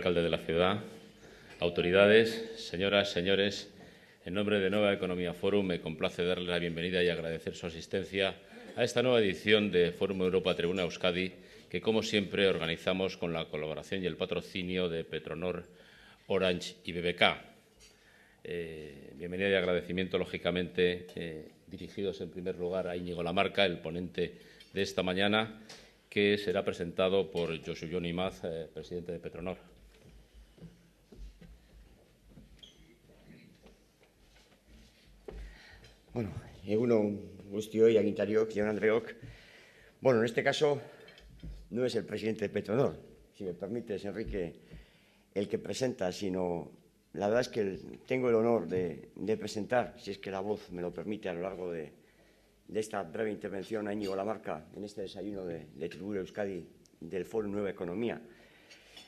alcalde de la ciudad, autoridades, señoras, señores, en nombre de Nueva Economía Forum me complace darles la bienvenida y agradecer su asistencia a esta nueva edición de Forum Europa Tribuna Euskadi, que como siempre organizamos con la colaboración y el patrocinio de Petronor, Orange y BBK. Eh, bienvenida y agradecimiento, lógicamente, eh, dirigidos en primer lugar a Íñigo Lamarca, el ponente de esta mañana, que será presentado por Josu Imaz, eh, presidente de Petronor. Bueno, y Andreok. Bueno, en este caso no es el presidente de Petronor, si me permites, Enrique, el que presenta, sino la verdad es que tengo el honor de, presentar, si es que la voz me lo permite a lo largo de, esta breve intervención a Íñigo Lamarca en este desayuno de, de Euskadi del Foro Nueva Economía.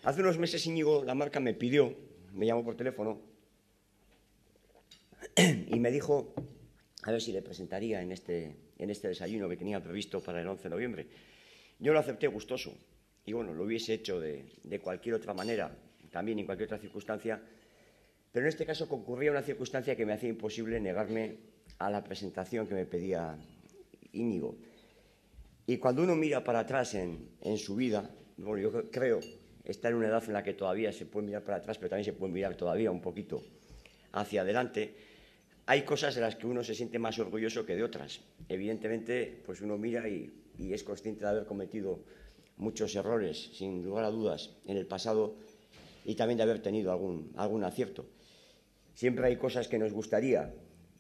Hace unos meses Íñigo Lamarca me pidió, me llamó por teléfono y me dijo a ver si le presentaría en este, en este desayuno que tenía previsto para el 11 de noviembre. Yo lo acepté gustoso y bueno, lo hubiese hecho de, de cualquier otra manera, también en cualquier otra circunstancia, pero en este caso concurría una circunstancia que me hacía imposible negarme a la presentación que me pedía Íñigo. Y cuando uno mira para atrás en, en su vida, bueno, yo creo estar en una edad en la que todavía se puede mirar para atrás, pero también se puede mirar todavía un poquito hacia adelante, hay cosas de las que uno se siente más orgulloso que de otras. Evidentemente, pues uno mira y, y es consciente de haber cometido muchos errores, sin lugar a dudas, en el pasado y también de haber tenido algún, algún acierto. Siempre hay cosas que nos gustaría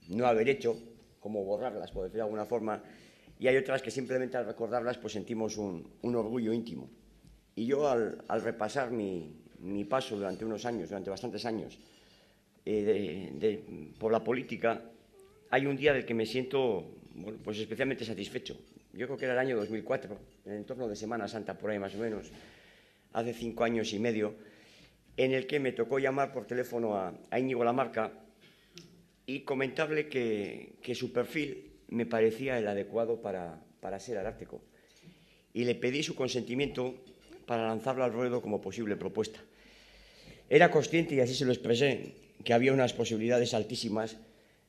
no haber hecho, como borrarlas, por decirlo de alguna forma, y hay otras que simplemente al recordarlas pues sentimos un, un orgullo íntimo. Y yo al, al repasar mi, mi paso durante unos años, durante bastantes años, eh, por la política, hay un día del que me siento pues especialmente satisfecho. Yo creo que era el año 2004, en torno de Semana Santa, por ahí más o menos, hace cinco años y medio, en el que me tocó llamar por teléfono a, Íñigo Lamarca y comentarle que, su perfil me parecía el adecuado para, ser arártico. Y le pedí su consentimiento para lanzarlo al ruedo como posible propuesta. Era consciente, y así se lo expresé, que había unas posibilidades altísimas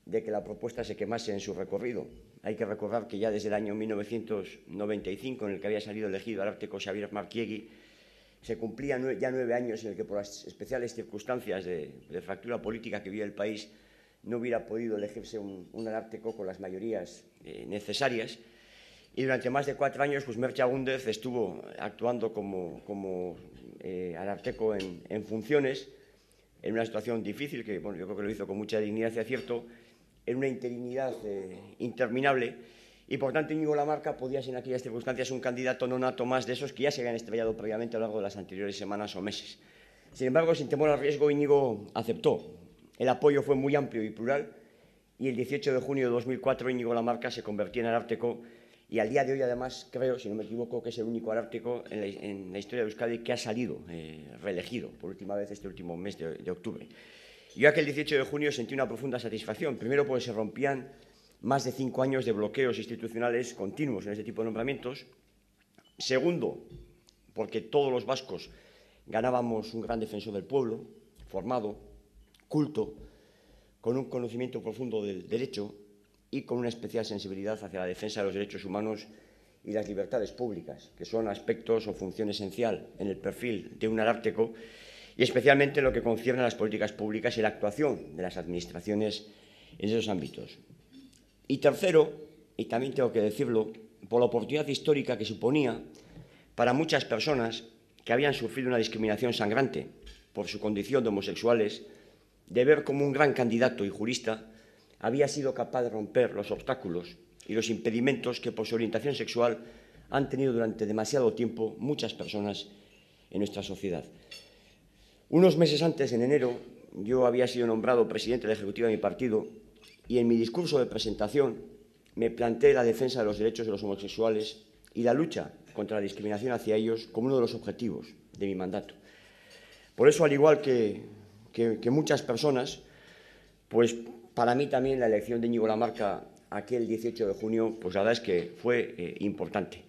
de que la propuesta se quemase en su recorrido. Hay que recordar que ya desde el año 1995, en el que había salido elegido el ártico Xavier Marquiegui, se cumplían ya nueve años en el que por las especiales circunstancias de, fractura política que vive el país no hubiera podido elegirse un, un con las mayorías eh, necesarias. Y durante más de cuatro años, pues Mercha estuvo actuando como, como eh, en, en funciones, en una situación difícil, que bueno, yo creo que lo hizo con mucha dignidad y acierto, en una interinidad eh, interminable. Y por tanto, Íñigo Lamarca podía ser en aquellas circunstancias un candidato no nato más de esos que ya se habían estrellado previamente a lo largo de las anteriores semanas o meses. Sin embargo, sin temor al riesgo, Íñigo aceptó. El apoyo fue muy amplio y plural y el 18 de junio de 2004 Íñigo Lamarca se convertía en el y al día de hoy además creo, si no me equivoco, que es el único aráctico en la, historia de Euskadi que ha salido eh, reelegido por última vez este último mes de, de, octubre. Yo aquel 18 de junio sentí una profunda satisfacción, primero porque se rompían más de cinco años de bloqueos institucionales continuos en este tipo de nombramientos, segundo porque todos los vascos ganábamos un gran defensor del pueblo, formado, culto, con un conocimiento profundo del derecho y con una especial sensibilidad hacia la defensa de los derechos humanos y las libertades públicas, que son aspectos o función esencial en el perfil de un arártico, y especialmente lo que concierne a las políticas públicas y la actuación de las administraciones en esos ámbitos. Y tercero, y también tengo que decirlo, por la oportunidad histórica que suponía para muchas personas que habían sufrido una discriminación sangrante por su condición de homosexuales, de ver como un gran candidato y jurista había sido capaz de romper los obstáculos y los impedimentos que por su orientación sexual han tenido durante demasiado tiempo muchas personas en nuestra sociedad. Unos meses antes, en enero, yo había sido nombrado presidente de la Ejecutiva de mi partido y en mi discurso de presentación me planteé la defensa de los derechos de los homosexuales y la lucha contra la discriminación hacia ellos como uno de los objetivos de mi mandato. Por eso, al igual que, muchas personas, pues para mí también la elección de Íñigo Lamarca aquel 18 de junio, pues la verdad es que fue eh, importante.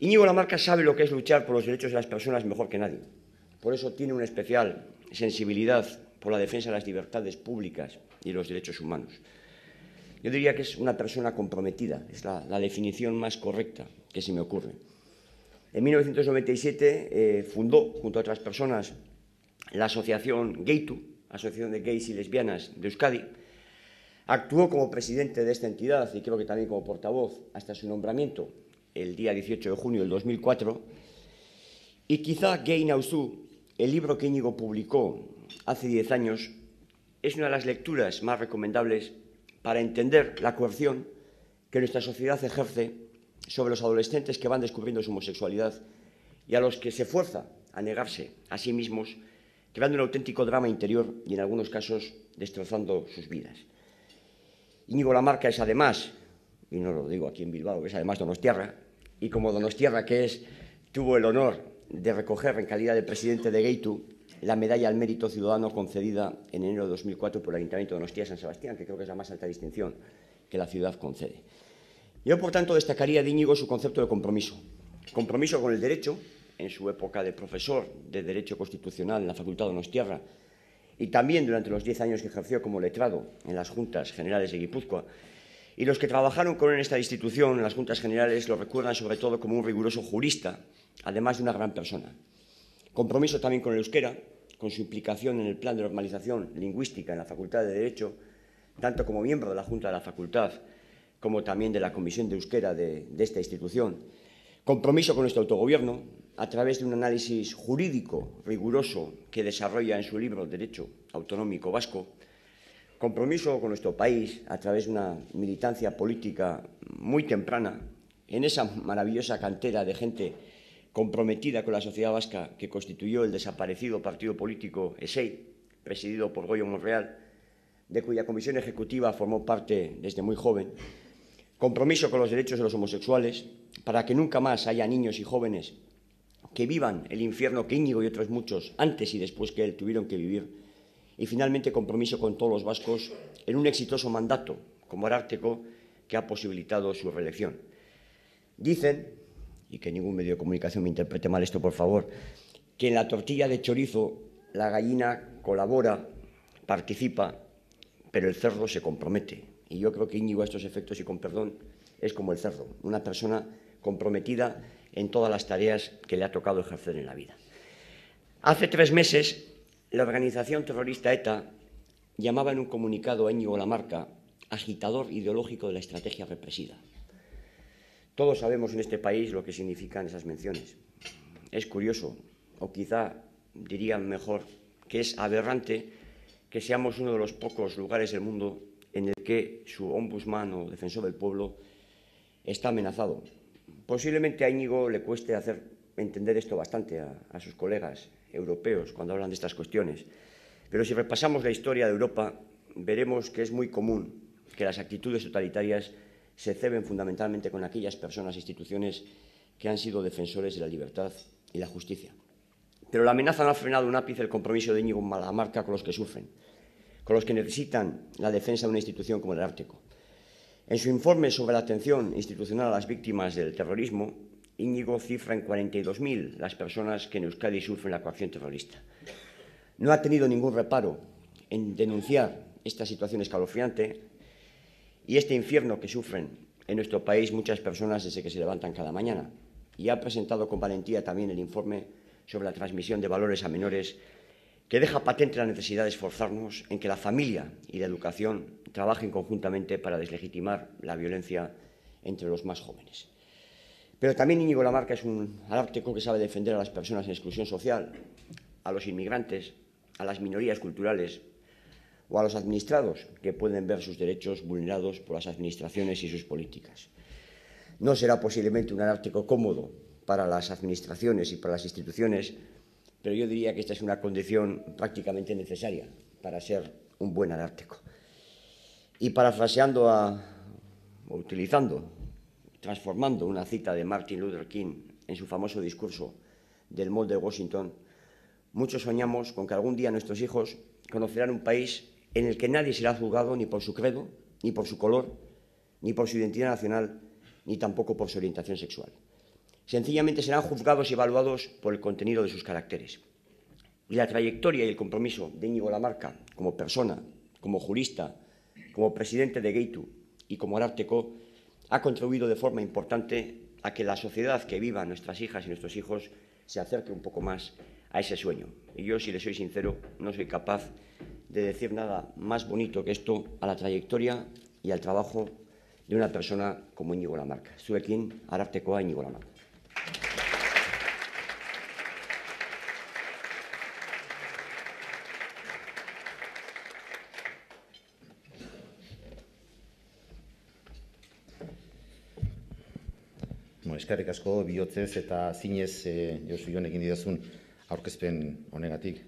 Íñigo Lamarca sabe lo que es luchar por los derechos de las personas mejor que nadie. Por eso tiene una especial sensibilidad por la defensa de las libertades públicas y los derechos humanos. Yo diría que es una persona comprometida, es la, definición más correcta que se me ocurre. En 1997 eh, fundó, junto a otras personas, la asociación GATU. Asociación de Gays y Lesbianas de Euskadi, actuó como presidente de esta entidad y creo que también como portavoz hasta su nombramiento el día 18 de junio del 2004. Y quizá Gay Nausú, el libro que Íñigo publicó hace 10 años, es una de las lecturas más recomendables para entender la coerción que nuestra sociedad ejerce sobre los adolescentes que van descubriendo su homosexualidad y a los que se fuerza a negarse a sí mismos creando un auténtico drama interior y en algunos casos destrozando sus vidas. Íñigo Lamarca es además, y no lo digo aquí en Bilbao, es además Donostierra, y como Donostierra que es, tuvo el honor de recoger en calidad de presidente de Gaitú... la medalla al mérito ciudadano concedida en enero de 2004 por el Ayuntamiento de Donostia San Sebastián, que creo que es la más alta distinción que la ciudad concede. Yo, por tanto, destacaría de Íñigo su concepto de compromiso. Compromiso con el derecho, en su época de profesor de Derecho Constitucional en la Facultad de Donostierra y también durante los diez años que ejerció como letrado en las Juntas Generales de Guipúzcoa. Y los que trabajaron con él en esta institución, en las Juntas Generales, lo recuerdan sobre todo como un riguroso jurista, además de una gran persona. Compromiso también con el euskera, con su implicación en el plan de normalización lingüística en la Facultad de Derecho, tanto como miembro de la Junta de la Facultad como también de la Comisión de Euskera de, de esta institución. Compromiso con nuestro autogobierno, a través de un análisis jurídico riguroso que desarrolla en su libro Derecho Autonómico Vasco, compromiso con nuestro país a través de una militancia política muy temprana en esa maravillosa cantera de gente comprometida con la sociedad vasca que constituyó el desaparecido partido político ESEI, presidido por Goyo Monreal, de cuya comisión ejecutiva formó parte desde muy joven, compromiso con los derechos de los homosexuales, para que nunca más haya niños y jóvenes que vivan el infierno que Íñigo y otros muchos antes y después que él tuvieron que vivir, y finalmente compromiso con todos los vascos en un exitoso mandato como arártico que ha posibilitado su reelección. Dicen, y que ningún medio de comunicación me interprete mal esto por favor, que en la tortilla de chorizo la gallina colabora, participa, pero el cerdo se compromete. Y yo creo que Íñigo a estos efectos y con perdón es como el cerdo, una persona comprometida en todas las tareas que le ha tocado ejercer en la vida. Hace tres meses, la organización terrorista ETA llamaba en un comunicado a Íñigo Lamarca agitador ideológico de la estrategia represiva. Todos sabemos en este país lo que significan esas menciones. Es curioso, o quizá dirían mejor, que es aberrante que seamos uno de los pocos lugares del mundo en el que su ombudsman o defensor del pueblo está amenazado Posiblemente a Íñigo le cueste hacer entender esto bastante a, sus colegas europeos cuando hablan de estas cuestiones, pero si repasamos la historia de Europa, veremos que es muy común que las actitudes totalitarias se ceben fundamentalmente con aquellas personas e instituciones que han sido defensores de la libertad y la justicia. Pero la amenaza no ha frenado un ápice el compromiso de Íñigo Malamarca con los que sufren, con los que necesitan la defensa de una institución como el Ártico. En su informe sobre la atención institucional a las víctimas del terrorismo, Íñigo cifra en 42.000 las personas que en Euskadi sufren la coacción terrorista. No ha tenido ningún reparo en denunciar esta situación escalofriante y este infierno que sufren en nuestro país muchas personas desde que se levantan cada mañana. Y ha presentado con valentía también el informe sobre la transmisión de valores a menores que deja patente la necesidad de esforzarnos en que la familia y la educación trabajen conjuntamente para deslegitimar la violencia entre los más jóvenes. Pero también Íñigo Lamarca es un anártico que sabe defender a las personas en exclusión social, a los inmigrantes, a las minorías culturales o a los administrados que pueden ver sus derechos vulnerados por las administraciones y sus políticas. No será posiblemente un anártico cómodo para las administraciones y para las instituciones pero yo diría que esta es una condición prácticamente necesaria para ser un buen anártico. Y parafraseando o utilizando, transformando una cita de Martin Luther King en su famoso discurso del molde de Washington, muchos soñamos con que algún día nuestros hijos conocerán un país en el que nadie será juzgado ni por su credo, ni por su color, ni por su identidad nacional, ni tampoco por su orientación sexual sencillamente serán juzgados y evaluados por el contenido de sus caracteres. Y la trayectoria y el compromiso de Íñigo Lamarca como persona, como jurista, como presidente de Gaitu y como Ararteco ha contribuido de forma importante a que la sociedad que vivan nuestras hijas y nuestros hijos se acerque un poco más a ese sueño. Y yo, si le soy sincero, no soy capaz de decir nada más bonito que esto a la trayectoria y al trabajo de una persona como Íñigo Lamarca. Zuekin, a Íñigo Lamarca. eskerrik asko bihotzez eta zinez e, Josu egin didazun aurkezpen honegatik.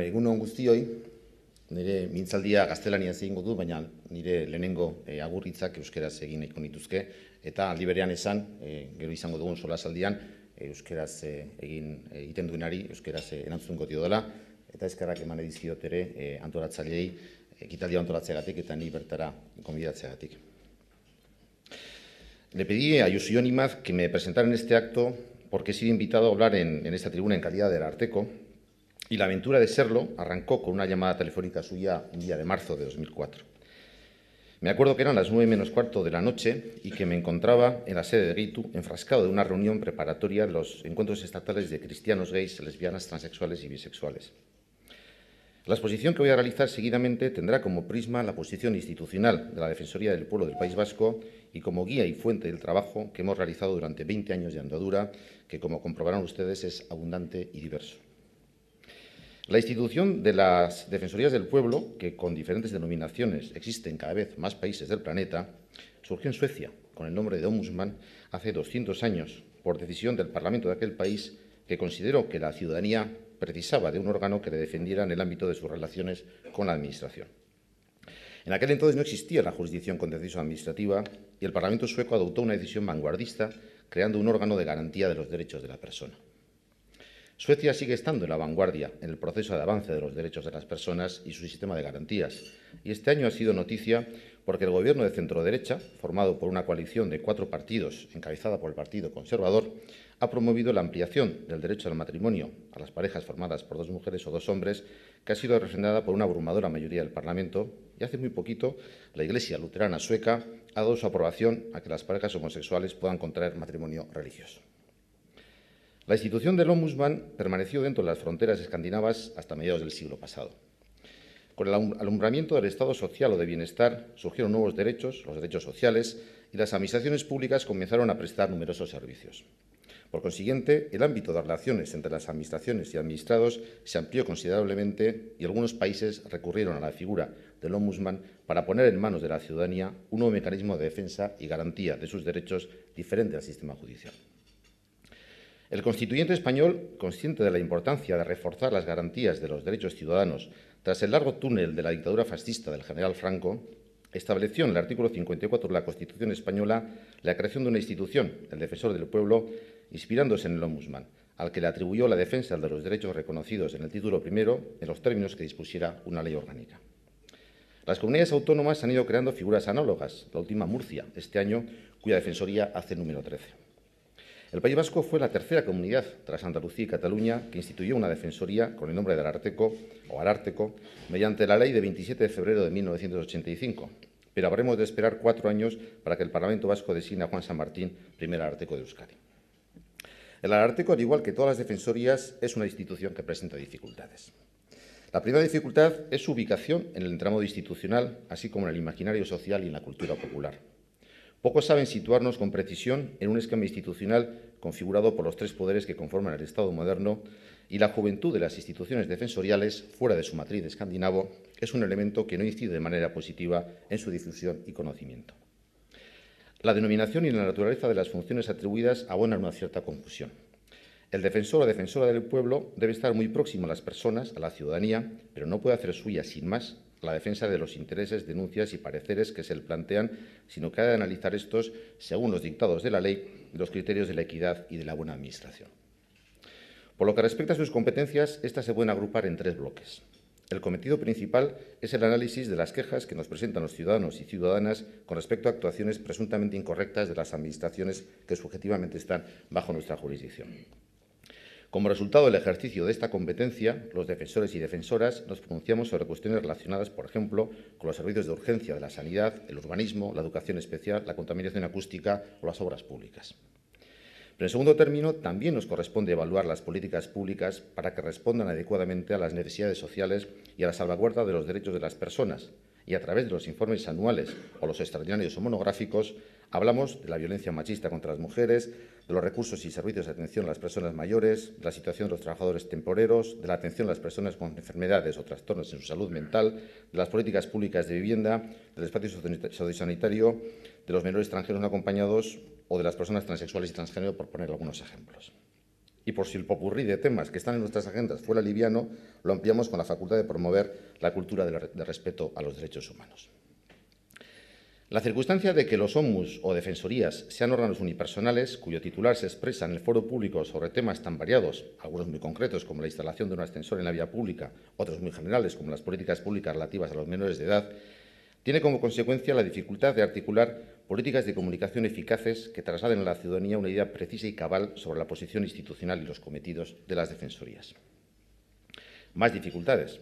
egun hon guztioi, nire mintzaldia gaztelania zein du, baina nire lehenengo eh, agurritzak euskeraz egin nahiko nituzke, eta aldi berean esan, e, gero izango dugun solasaldian, e, euskeraz e, egin eh, egiten duenari euskeraz e, erantzungo dio dela eta eskerrak eman edizkiot ere e, antolatzaileei ekitaldia antolatzeagatik eta ni bertara konbidatzeagatik. Le pedí a Yusión Imaz que me presentara en este acto porque he sido invitado a hablar en, en esta tribuna en calidad del Arteco y la aventura de serlo arrancó con una llamada telefónica suya un día de marzo de 2004. Me acuerdo que eran las nueve menos cuarto de la noche y que me encontraba en la sede de Ritu, enfrascado de una reunión preparatoria de los encuentros estatales de cristianos, gays, lesbianas, transexuales y bisexuales. La exposición que voy a realizar seguidamente tendrá como prisma la posición institucional de la Defensoría del Pueblo del País Vasco y como guía y fuente del trabajo que hemos realizado durante 20 años de andadura, que como comprobarán ustedes es abundante y diverso. La institución de las Defensorías del Pueblo, que con diferentes denominaciones existen cada vez más países del planeta, surgió en Suecia con el nombre de Ombudsman hace 200 años por decisión del Parlamento de aquel país que consideró que la ciudadanía precisaba de un órgano que le defendiera en el ámbito de sus relaciones con la Administración. En aquel entonces no existía la jurisdicción con decisión administrativa y el Parlamento sueco adoptó una decisión vanguardista creando un órgano de garantía de los derechos de la persona. Suecia sigue estando en la vanguardia en el proceso de avance de los derechos de las personas y su sistema de garantías. Y este año ha sido noticia porque el gobierno de centro-derecha, formado por una coalición de cuatro partidos encabezada por el Partido Conservador, ha promovido la ampliación del derecho al matrimonio a las parejas formadas por dos mujeres o dos hombres, que ha sido refrendada por una abrumadora mayoría del Parlamento. Y hace muy poquito, la Iglesia Luterana Sueca ha dado su aprobación a que las parejas homosexuales puedan contraer matrimonio religioso. La institución del Ombudsman permaneció dentro de las fronteras escandinavas hasta mediados del siglo pasado. Con el alumbramiento del Estado social o de bienestar surgieron nuevos derechos, los derechos sociales, y las administraciones públicas comenzaron a prestar numerosos servicios. Por consiguiente, el ámbito de relaciones entre las administraciones y administrados se amplió considerablemente y algunos países recurrieron a la figura del ombudsman para poner en manos de la ciudadanía un nuevo mecanismo de defensa y garantía de sus derechos diferente al sistema judicial. El constituyente español, consciente de la importancia de reforzar las garantías de los derechos ciudadanos tras el largo túnel de la dictadura fascista del general Franco, estableció en el artículo 54 de la Constitución española la creación de una institución, el Defensor del Pueblo, inspirándose en el Ombudsman, al que le atribuyó la defensa de los derechos reconocidos en el título primero en los términos que dispusiera una ley orgánica. Las comunidades autónomas han ido creando figuras análogas, la última Murcia, este año, cuya defensoría hace número 13. El País Vasco fue la tercera comunidad, tras Andalucía y Cataluña, que instituyó una defensoría con el nombre del Alarteco o mediante la ley de 27 de febrero de 1985. Pero habremos de esperar cuatro años para que el Parlamento Vasco designe a Juan San Martín primer Arteco de Euskadi. El Alarteco, al igual que todas las defensorías, es una institución que presenta dificultades. La primera dificultad es su ubicación en el entramado institucional, así como en el imaginario social y en la cultura popular. Pocos saben situarnos con precisión en un esquema institucional configurado por los tres poderes que conforman el Estado moderno y la juventud de las instituciones defensoriales fuera de su matriz escandinavo es un elemento que no incide de manera positiva en su difusión y conocimiento. La denominación y la naturaleza de las funciones atribuidas abonan una cierta confusión. El defensor o defensora del pueblo debe estar muy próximo a las personas, a la ciudadanía, pero no puede hacer suya sin más la defensa de los intereses, denuncias y pareceres que se le plantean, sino que ha de analizar estos según los dictados de la ley, los criterios de la equidad y de la buena administración. Por lo que respecta a sus competencias, estas se pueden agrupar en tres bloques. El cometido principal es el análisis de las quejas que nos presentan los ciudadanos y ciudadanas con respecto a actuaciones presuntamente incorrectas de las administraciones que subjetivamente están bajo nuestra jurisdicción. Como resultado del ejercicio de esta competencia, los defensores y defensoras nos pronunciamos sobre cuestiones relacionadas, por ejemplo, con los servicios de urgencia de la sanidad, el urbanismo, la educación especial, la contaminación acústica o las obras públicas. Pero en segundo término, también nos corresponde evaluar las políticas públicas para que respondan adecuadamente a las necesidades sociales y a la salvaguarda de los derechos de las personas, y a través de los informes anuales o los extraordinarios o monográficos, Hablamos de la violencia machista contra las mujeres, de los recursos y servicios de atención a las personas mayores, de la situación de los trabajadores temporeros, de la atención a las personas con enfermedades o trastornos en su salud mental, de las políticas públicas de vivienda, del espacio sanitario, de los menores extranjeros no acompañados o de las personas transexuales y transgénero, por poner algunos ejemplos. Y por si el popurrí de temas que están en nuestras agendas fuera liviano, lo ampliamos con la facultad de promover la cultura de respeto a los derechos humanos. La circunstancia de que los OMUS o defensorías sean órganos unipersonales, cuyo titular se expresa en el foro público sobre temas tan variados, algunos muy concretos como la instalación de un ascensor en la vía pública, otros muy generales como las políticas públicas relativas a los menores de edad, tiene como consecuencia la dificultad de articular políticas de comunicación eficaces que trasladen a la ciudadanía una idea precisa y cabal sobre la posición institucional y los cometidos de las defensorías. Más dificultades.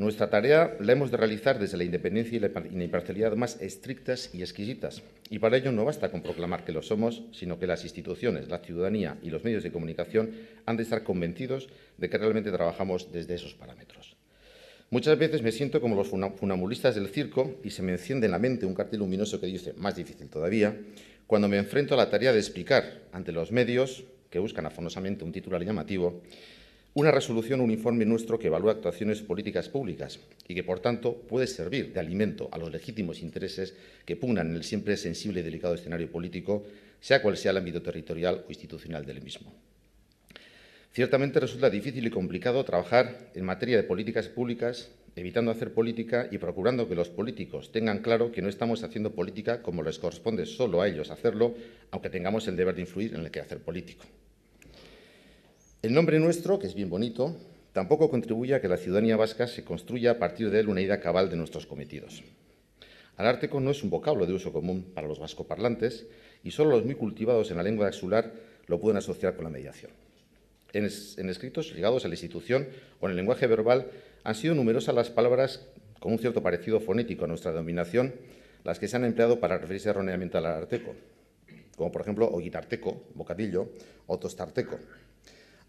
Nuestra tarea la hemos de realizar desde la independencia y la imparcialidad más estrictas y exquisitas. Y para ello no basta con proclamar que lo somos, sino que las instituciones, la ciudadanía y los medios de comunicación han de estar convencidos de que realmente trabajamos desde esos parámetros. Muchas veces me siento como los funambulistas del circo y se me enciende en la mente un cartel luminoso que dice, más difícil todavía, cuando me enfrento a la tarea de explicar ante los medios, que buscan afanosamente un titular llamativo, una resolución, un informe nuestro que evalúa actuaciones políticas públicas y que, por tanto, puede servir de alimento a los legítimos intereses que pugnan en el siempre sensible y delicado escenario político, sea cual sea el ámbito territorial o institucional del mismo. Ciertamente resulta difícil y complicado trabajar en materia de políticas públicas, evitando hacer política y procurando que los políticos tengan claro que no estamos haciendo política como les corresponde solo a ellos hacerlo, aunque tengamos el deber de influir en el quehacer político. El nombre nuestro, que es bien bonito, tampoco contribuye a que la ciudadanía vasca se construya a partir de él una idea cabal de nuestros cometidos. Alárteco no es un vocablo de uso común para los vascoparlantes y solo los muy cultivados en la lengua axular lo pueden asociar con la mediación. En, escritos ligados a la institución o en el lenguaje verbal han sido numerosas las palabras con un cierto parecido fonético a nuestra denominación, las que se han empleado para referirse erróneamente al arteco, como por ejemplo oguitarteco, bocadillo o tostarteco.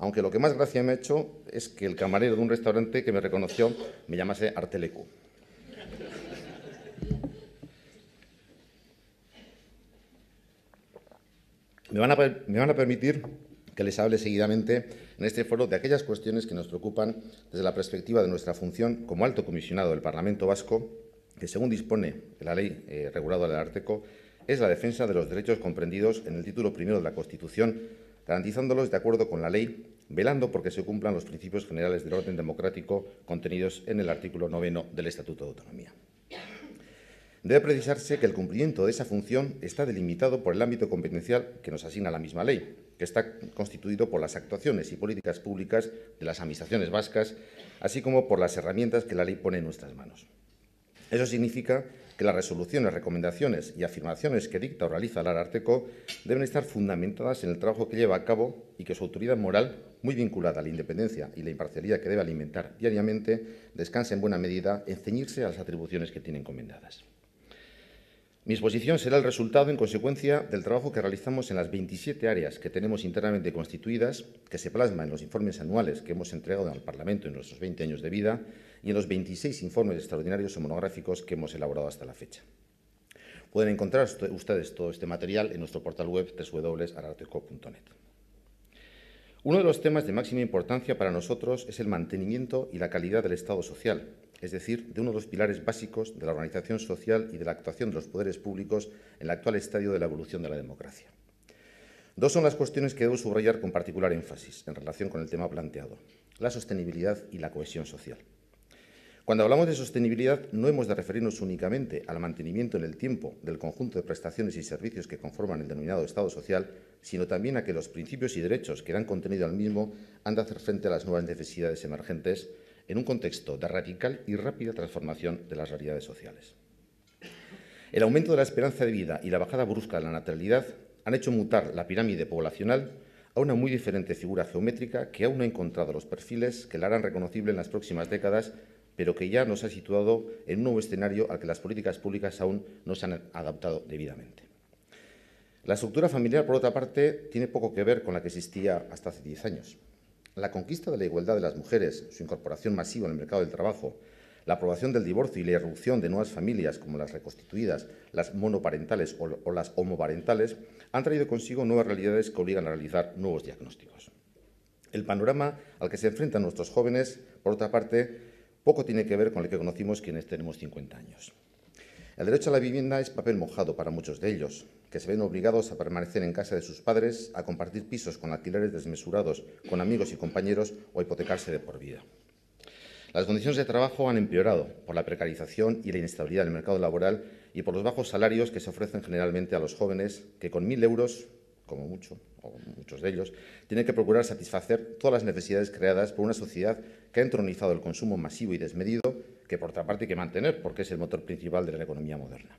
Aunque lo que más gracia me ha hecho es que el camarero de un restaurante que me reconoció me llamase Arteleco. Me van, a, permitir que les hable seguidamente en este foro de aquellas cuestiones que nos preocupan desde la perspectiva de nuestra función como alto comisionado del Parlamento Vasco, que según dispone la ley eh, reguladora del Arteco, es la defensa de los derechos comprendidos en el título primero de la Constitución, garantizándolos de acuerdo con la ley velando porque se cumplan los principios generales del orden democrático contenidos en el artículo noveno del Estatuto de Autonomía. Debe precisarse que el cumplimiento de esa función está delimitado por el ámbito competencial que nos asigna la misma ley, que está constituido por las actuaciones y políticas públicas de las administraciones vascas, así como por las herramientas que la ley pone en nuestras manos. Eso significa las resoluciones, recomendaciones y afirmaciones que dicta o realiza el Ararteco deben estar fundamentadas en el trabajo que lleva a cabo y que su autoridad moral, muy vinculada a la independencia y la imparcialidad que debe alimentar diariamente, descanse en buena medida en ceñirse a las atribuciones que tiene encomendadas. Mi exposición será el resultado, en consecuencia, del trabajo que realizamos en las 27 áreas que tenemos internamente constituidas, que se plasma en los informes anuales que hemos entregado al Parlamento en nuestros 20 años de vida y en los 26 informes extraordinarios o monográficos que hemos elaborado hasta la fecha. Pueden encontrar ustedes todo este material en nuestro portal web www.ararteco.net. Uno de los temas de máxima importancia para nosotros es el mantenimiento y la calidad del Estado social, es decir, de uno de los pilares básicos de la organización social y de la actuación de los poderes públicos en el actual estadio de la evolución de la democracia. Dos son las cuestiones que debo subrayar con particular énfasis en relación con el tema planteado, la sostenibilidad y la cohesión social. Cuando hablamos de sostenibilidad, no hemos de referirnos únicamente al mantenimiento en el tiempo del conjunto de prestaciones y servicios que conforman el denominado Estado social, sino también a que los principios y derechos que han contenido al mismo han de hacer frente a las nuevas necesidades emergentes en un contexto de radical y rápida transformación de las realidades sociales. El aumento de la esperanza de vida y la bajada brusca de la natalidad han hecho mutar la pirámide poblacional a una muy diferente figura geométrica que aún no ha encontrado los perfiles que la harán reconocible en las próximas décadas pero que ya nos ha situado en un nuevo escenario al que las políticas públicas aún no se han adaptado debidamente. La estructura familiar, por otra parte, tiene poco que ver con la que existía hasta hace 10 años. La conquista de la igualdad de las mujeres, su incorporación masiva en el mercado del trabajo, la aprobación del divorcio y la irrupción de nuevas familias como las reconstituidas, las monoparentales o, las homoparentales, han traído consigo nuevas realidades que obligan a realizar nuevos diagnósticos. El panorama al que se enfrentan nuestros jóvenes, por otra parte, poco tiene que ver con el que conocimos quienes tenemos 50 años. El derecho a la vivienda es papel mojado para muchos de ellos, que se ven obligados a permanecer en casa de sus padres, a compartir pisos con alquileres desmesurados, con amigos y compañeros o a hipotecarse de por vida. Las condiciones de trabajo han empeorado por la precarización y la inestabilidad del mercado laboral y por los bajos salarios que se ofrecen generalmente a los jóvenes que con mil euros, como mucho, o muchos de ellos, tienen que procurar satisfacer todas las necesidades creadas por una sociedad que ha entronizado el consumo masivo y desmedido, que por otra parte hay que mantener, porque es el motor principal de la economía moderna.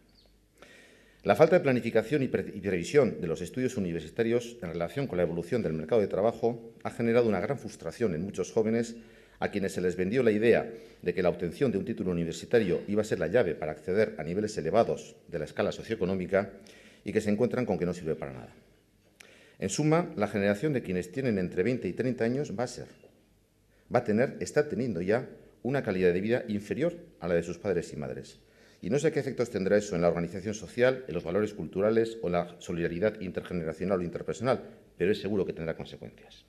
La falta de planificación y, previsión de los estudios universitarios en relación con la evolución del mercado de trabajo ha generado una gran frustración en muchos jóvenes a quienes se les vendió la idea de que la obtención de un título universitario iba a ser la llave para acceder a niveles elevados de la escala socioeconómica y que se encuentran con que no sirve para nada. En suma, la generación de quienes tienen entre 20 y 30 años va a ser va a tener, está teniendo ya una calidad de vida inferior a la de sus padres y madres. Y no sé qué efectos tendrá eso en la organización social, en los valores culturales o en la solidaridad intergeneracional o interpersonal, pero es seguro que tendrá consecuencias.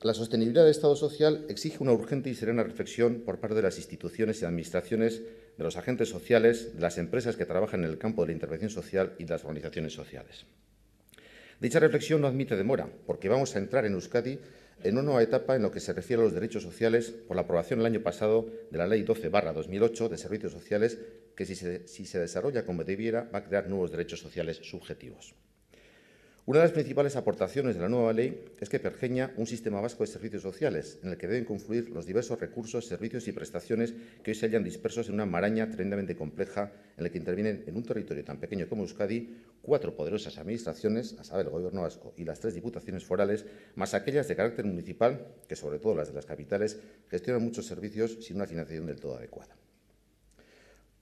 La sostenibilidad del Estado social exige una urgente y serena reflexión por parte de las instituciones y administraciones, de los agentes sociales, de las empresas que trabajan en el campo de la intervención social y de las organizaciones sociales. Dicha reflexión no admite demora, porque vamos a entrar en Euskadi en una nueva etapa en lo que se refiere a los derechos sociales por la aprobación el año pasado de la Ley 12 2008 de Servicios Sociales, que si se, si se desarrolla como debiera va a crear nuevos derechos sociales subjetivos. Una de las principales aportaciones de la nueva ley es que pergeña un sistema vasco de servicios sociales en el que deben confluir los diversos recursos, servicios y prestaciones que hoy se hallan dispersos en una maraña tremendamente compleja en la que intervienen en un territorio tan pequeño como Euskadi cuatro poderosas administraciones, a saber, el Gobierno vasco y las tres diputaciones forales, más aquellas de carácter municipal, que sobre todo las de las capitales, gestionan muchos servicios sin una financiación del todo adecuada.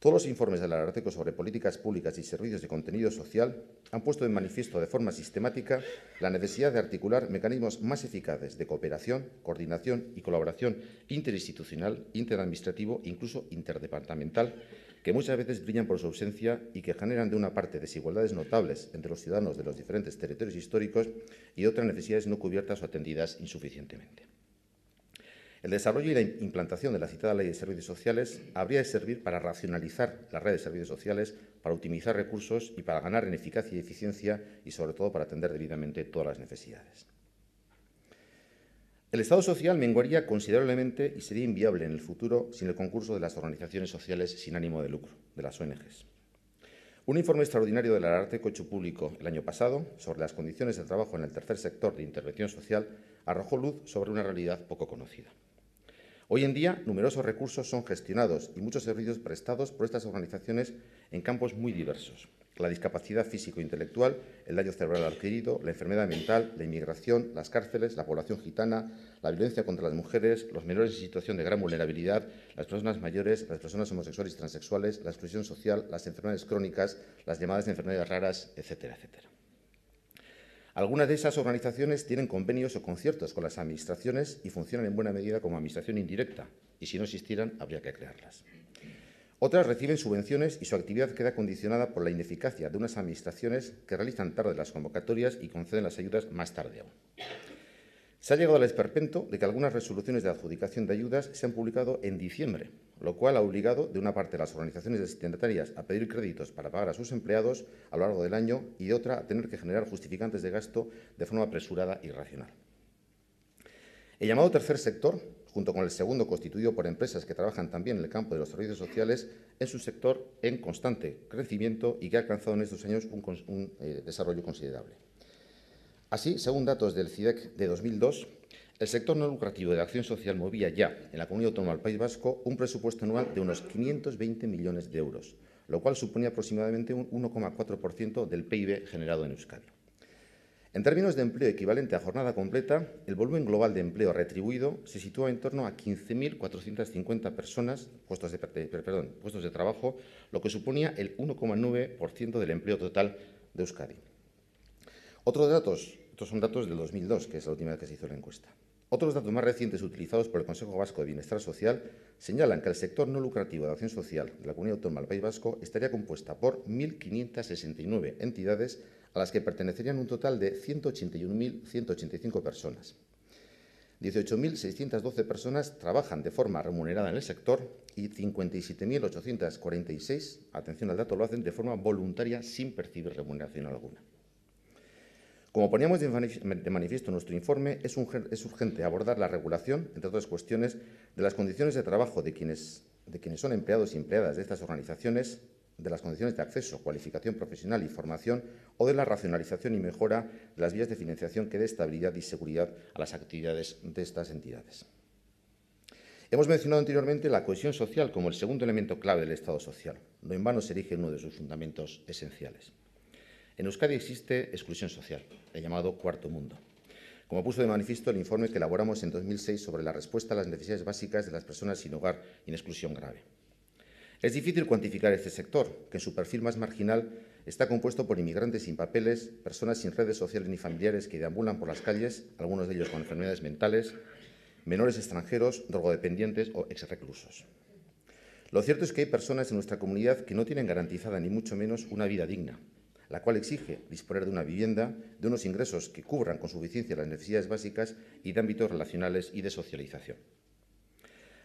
Todos los informes del Arteco sobre políticas públicas y servicios de contenido social han puesto en manifiesto de forma sistemática la necesidad de articular mecanismos más eficaces de cooperación, coordinación y colaboración interinstitucional, interadministrativo e incluso interdepartamental que muchas veces brillan por su ausencia y que generan de una parte desigualdades notables entre los ciudadanos de los diferentes territorios históricos y otras necesidades no cubiertas o atendidas insuficientemente. El desarrollo y la implantación de la citada Ley de Servicios Sociales habría de servir para racionalizar la red de servicios sociales, para optimizar recursos y para ganar en eficacia y eficiencia y, sobre todo, para atender debidamente todas las necesidades. El Estado social menguaría considerablemente y sería inviable en el futuro sin el concurso de las organizaciones sociales sin ánimo de lucro, de las ONGs. Un informe extraordinario del Ararteco hecho público el año pasado sobre las condiciones de trabajo en el tercer sector de intervención social arrojó luz sobre una realidad poco conocida. Hoy en día, numerosos recursos son gestionados y muchos servicios prestados por estas organizaciones en campos muy diversos. La discapacidad físico-intelectual, el daño cerebral adquirido, la enfermedad mental, la inmigración, las cárceles, la población gitana, la violencia contra las mujeres, los menores en situación de gran vulnerabilidad, las personas mayores, las personas homosexuales y transexuales, la exclusión social, las enfermedades crónicas, las llamadas enfermedades raras, etcétera, etcétera. Algunas de esas organizaciones tienen convenios o conciertos con las administraciones y funcionan en buena medida como administración indirecta, y si no existieran habría que crearlas. Otras reciben subvenciones y su actividad queda condicionada por la ineficacia de unas administraciones que realizan tarde las convocatorias y conceden las ayudas más tarde aún. Se ha llegado al esperpento de que algunas resoluciones de adjudicación de ayudas se han publicado en diciembre, lo cual ha obligado de una parte a las organizaciones destinatarias a pedir créditos para pagar a sus empleados a lo largo del año y de otra a tener que generar justificantes de gasto de forma apresurada y racional. El llamado tercer sector, junto con el segundo constituido por empresas que trabajan también en el campo de los servicios sociales, es un sector en constante crecimiento y que ha alcanzado en estos años un, eh, desarrollo considerable. Así, según datos del CIDEC de 2002, el sector no lucrativo de acción social movía ya en la comunidad autónoma del País Vasco un presupuesto anual de unos 520 millones de euros, lo cual suponía aproximadamente un 1,4% del PIB generado en Euskadi. En términos de empleo equivalente a jornada completa, el volumen global de empleo retribuido se sitúa en torno a 15.450 personas, puestos de, puestos de trabajo, lo que suponía el 1,9% del empleo total de Euskadi. Otro de datos estos son datos del 2002, que es la última vez que se hizo la encuesta. Otros datos más recientes utilizados por el Consejo Vasco de Bienestar Social señalan que el sector no lucrativo de acción social de la Comunidad Autónoma del País Vasco estaría compuesta por 1.569 entidades a las que pertenecerían un total de 181.185 personas. 18.612 personas trabajan de forma remunerada en el sector y 57.846, atención al dato, lo hacen de forma voluntaria sin percibir remuneración alguna. Como poníamos de manifiesto en nuestro informe, es, urgente abordar la regulación, entre otras cuestiones, de las condiciones de trabajo de quienes, son empleados y empleadas de estas organizaciones, de las condiciones de acceso, cualificación profesional y formación o de la racionalización y mejora de las vías de financiación que dé estabilidad y seguridad a las actividades de estas entidades. Hemos mencionado anteriormente la cohesión social como el segundo elemento clave del Estado social. No en vano se erige uno de sus fundamentos esenciales. En Euskadi existe exclusión social, el llamado cuarto mundo. Como puso de manifiesto el informe que elaboramos en 2006 sobre la respuesta a las necesidades básicas de las personas sin hogar y en exclusión grave. Es difícil cuantificar este sector, que en su perfil más marginal está compuesto por inmigrantes sin papeles, personas sin redes sociales ni familiares que deambulan por las calles, algunos de ellos con enfermedades mentales, menores extranjeros, drogodependientes o exreclusos. Lo cierto es que hay personas en nuestra comunidad que no tienen garantizada ni mucho menos una vida digna, la cual exige disponer de una vivienda, de unos ingresos que cubran con suficiencia las necesidades básicas y de ámbitos relacionales y de socialización.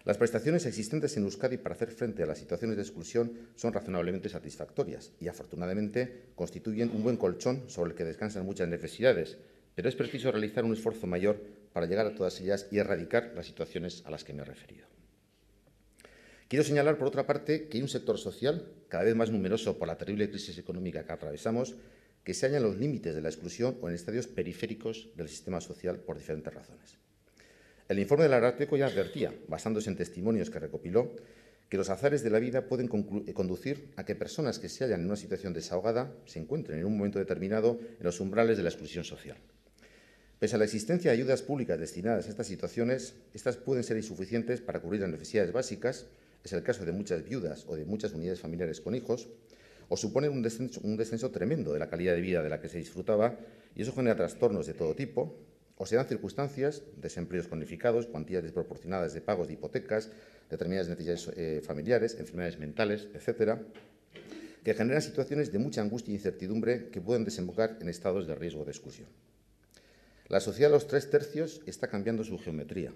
Las prestaciones existentes en Euskadi para hacer frente a las situaciones de exclusión son razonablemente satisfactorias y, afortunadamente, constituyen un buen colchón sobre el que descansan muchas necesidades, pero es preciso realizar un esfuerzo mayor para llegar a todas ellas y erradicar las situaciones a las que me he referido. Quiero señalar, por otra parte, que hay un sector social cada vez más numeroso por la terrible crisis económica que atravesamos, que se en los límites de la exclusión o en estadios periféricos del sistema social por diferentes razones. El informe de la Ararteco ya advertía, basándose en testimonios que recopiló, que los azares de la vida pueden eh, conducir a que personas que se hallan en una situación desahogada se encuentren en un momento determinado en los umbrales de la exclusión social. Pese a la existencia de ayudas públicas destinadas a estas situaciones, estas pueden ser insuficientes para cubrir las necesidades básicas es el caso de muchas viudas o de muchas unidades familiares con hijos, o supone un descenso, tremendo de la calidad de vida de la que se disfrutaba y eso genera trastornos de todo tipo, o se dan circunstancias, desempleos conificados, cuantías desproporcionadas de pagos de hipotecas, determinadas necesidades eh, familiares, enfermedades mentales, etcétera, que generan situaciones de mucha angustia e incertidumbre que pueden desembocar en estados de riesgo de exclusión. La sociedad de los tres tercios está cambiando su geometría,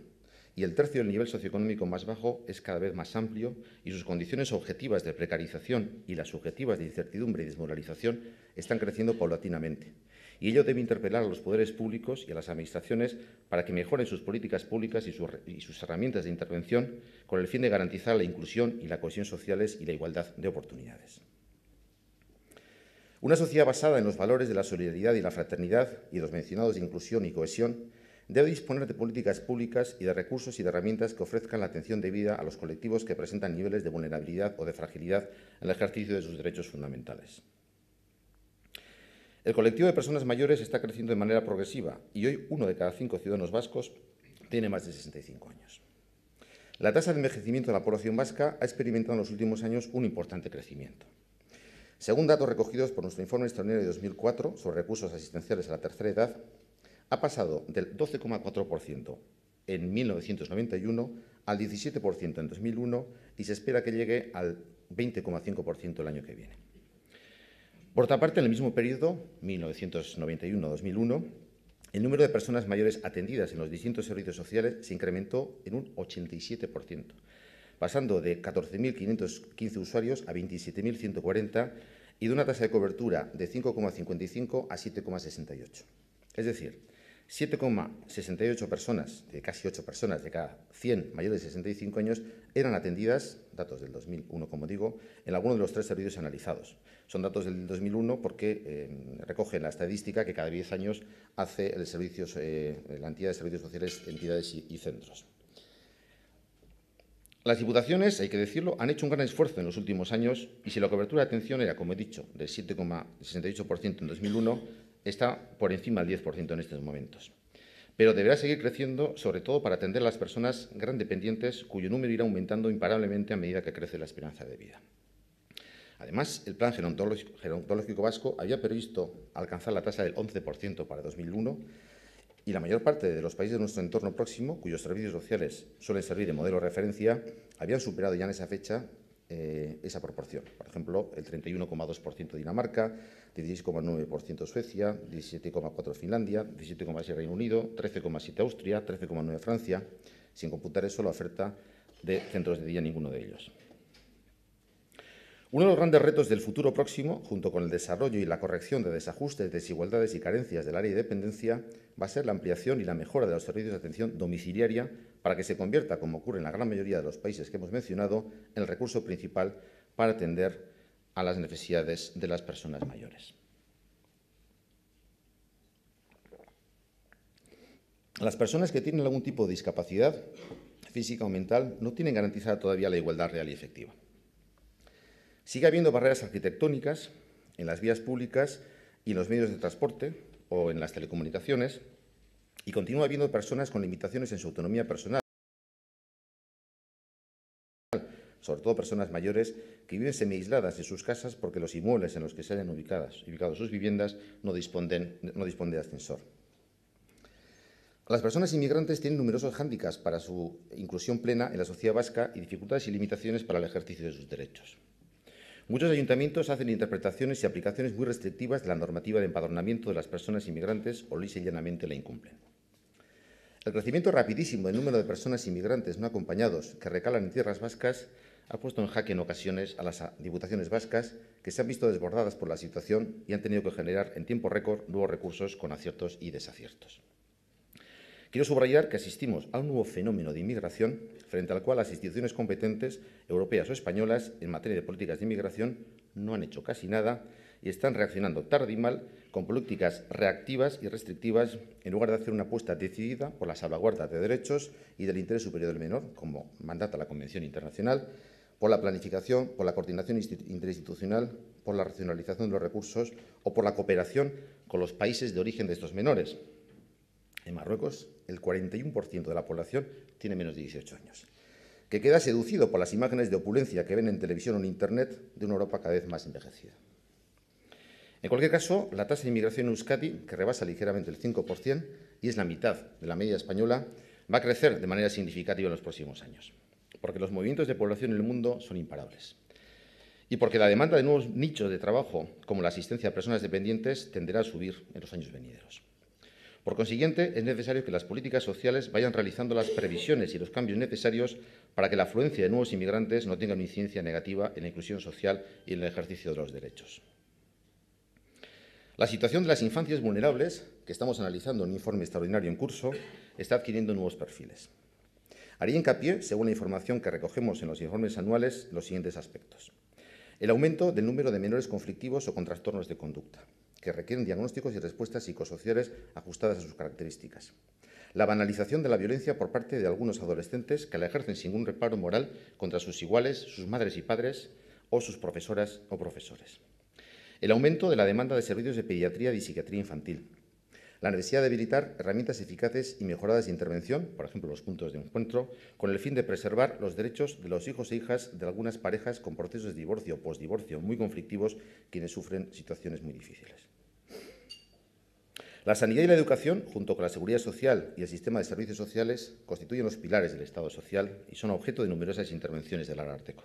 y el tercio del nivel socioeconómico más bajo es cada vez más amplio y sus condiciones objetivas de precarización y las subjetivas de incertidumbre y desmoralización están creciendo paulatinamente. Y ello debe interpelar a los poderes públicos y a las administraciones para que mejoren sus políticas públicas y, sus, y sus herramientas de intervención con el fin de garantizar la inclusión y la cohesión sociales y la igualdad de oportunidades. Una sociedad basada en los valores de la solidaridad y la fraternidad y los mencionados de inclusión y cohesión debe disponer de políticas públicas y de recursos y de herramientas que ofrezcan la atención debida a los colectivos que presentan niveles de vulnerabilidad o de fragilidad en el ejercicio de sus derechos fundamentales. El colectivo de personas mayores está creciendo de manera progresiva y hoy uno de cada cinco ciudadanos vascos tiene más de 65 años. La tasa de envejecimiento de la población vasca ha experimentado en los últimos años un importante crecimiento. Según datos recogidos por nuestro informe extraordinario de 2004 sobre recursos asistenciales a la tercera edad, ha pasado del 12,4% en 1991 al 17% en 2001 y se espera que llegue al 20,5% el año que viene. Por otra parte, en el mismo periodo, 1991-2001, el número de personas mayores atendidas en los distintos servicios sociales se incrementó en un 87%, pasando de 14.515 usuarios a 27.140 y de una tasa de cobertura de 5,55 a 7,68. Es decir, 7,68 personas, de casi 8 personas de cada 100 mayores de 65 años, eran atendidas, datos del 2001 como digo, en alguno de los tres servicios analizados. Son datos del 2001 porque eh, recogen la estadística que cada 10 años hace el servicios, eh, la entidad de servicios sociales, entidades y centros. Las diputaciones, hay que decirlo, han hecho un gran esfuerzo en los últimos años y si la cobertura de atención era, como he dicho, del 7,68% en 2001, está por encima del 10% en estos momentos. Pero deberá seguir creciendo, sobre todo para atender a las personas gran dependientes, cuyo número irá aumentando imparablemente a medida que crece la esperanza de vida. Además, el Plan Gerontológico Vasco había previsto alcanzar la tasa del 11% para 2001 y la mayor parte de los países de nuestro entorno próximo, cuyos servicios sociales suelen servir de modelo de referencia, habían superado ya en esa fecha eh, esa proporción. Por ejemplo, el 31,2% Dinamarca, 16,9% Suecia, 17,4% Finlandia, 17,6% Reino Unido, 13,7% Austria, 13,9% Francia, sin computar eso la oferta de centros de día ninguno de ellos. Uno de los grandes retos del futuro próximo, junto con el desarrollo y la corrección de desajustes, desigualdades y carencias del área de dependencia, va a ser la ampliación y la mejora de los servicios de atención domiciliaria para que se convierta, como ocurre en la gran mayoría de los países que hemos mencionado, en el recurso principal para atender a las necesidades de las personas mayores. Las personas que tienen algún tipo de discapacidad física o mental no tienen garantizada todavía la igualdad real y efectiva. Sigue habiendo barreras arquitectónicas en las vías públicas y en los medios de transporte o en las telecomunicaciones y continúa habiendo personas con limitaciones en su autonomía personal, sobre todo personas mayores que viven semi en sus casas porque los inmuebles en los que se hayan ubicadas, ubicado sus viviendas no disponen, no disponen de ascensor. Las personas inmigrantes tienen numerosos hándicaps para su inclusión plena en la sociedad vasca y dificultades y limitaciones para el ejercicio de sus derechos. Muchos ayuntamientos hacen interpretaciones y aplicaciones muy restrictivas de la normativa de empadronamiento de las personas inmigrantes o lisa y llanamente la incumplen. El crecimiento rapidísimo del número de personas inmigrantes no acompañados que recalan en tierras vascas ha puesto en jaque en ocasiones a las diputaciones vascas que se han visto desbordadas por la situación y han tenido que generar en tiempo récord nuevos recursos con aciertos y desaciertos. Quiero subrayar que asistimos a un nuevo fenómeno de inmigración frente al cual las instituciones competentes, europeas o españolas, en materia de políticas de inmigración no han hecho casi nada y están reaccionando tarde y mal con políticas reactivas y restrictivas en lugar de hacer una apuesta decidida por la salvaguarda de derechos y del interés superior del menor, como mandata la Convención Internacional, por la planificación, por la coordinación interinstitucional, por la racionalización de los recursos o por la cooperación con los países de origen de estos menores. En Marruecos, el 41% de la población tiene menos de 18 años, que queda seducido por las imágenes de opulencia que ven en televisión o en Internet de una Europa cada vez más envejecida. En cualquier caso, la tasa de inmigración en Euskadi, que rebasa ligeramente el 5% y es la mitad de la media española, va a crecer de manera significativa en los próximos años, porque los movimientos de población en el mundo son imparables y porque la demanda de nuevos nichos de trabajo, como la asistencia a personas dependientes, tenderá a subir en los años venideros. Por consiguiente, es necesario que las políticas sociales vayan realizando las previsiones y los cambios necesarios para que la afluencia de nuevos inmigrantes no tenga una incidencia negativa en la inclusión social y en el ejercicio de los derechos. La situación de las infancias vulnerables, que estamos analizando en un informe extraordinario en curso, está adquiriendo nuevos perfiles. Haría hincapié, según la información que recogemos en los informes anuales, los siguientes aspectos. El aumento del número de menores conflictivos o con trastornos de conducta, que requieren diagnósticos y respuestas psicosociales ajustadas a sus características. La banalización de la violencia por parte de algunos adolescentes que la ejercen sin un reparo moral contra sus iguales, sus madres y padres o sus profesoras o profesores. El aumento de la demanda de servicios de pediatría y psiquiatría infantil. La necesidad de habilitar herramientas eficaces y mejoradas de intervención, por ejemplo los puntos de encuentro, con el fin de preservar los derechos de los hijos e hijas de algunas parejas con procesos de divorcio o postdivorcio muy conflictivos, quienes sufren situaciones muy difíciles. La sanidad y la educación, junto con la seguridad social y el sistema de servicios sociales, constituyen los pilares del Estado social y son objeto de numerosas intervenciones del arteco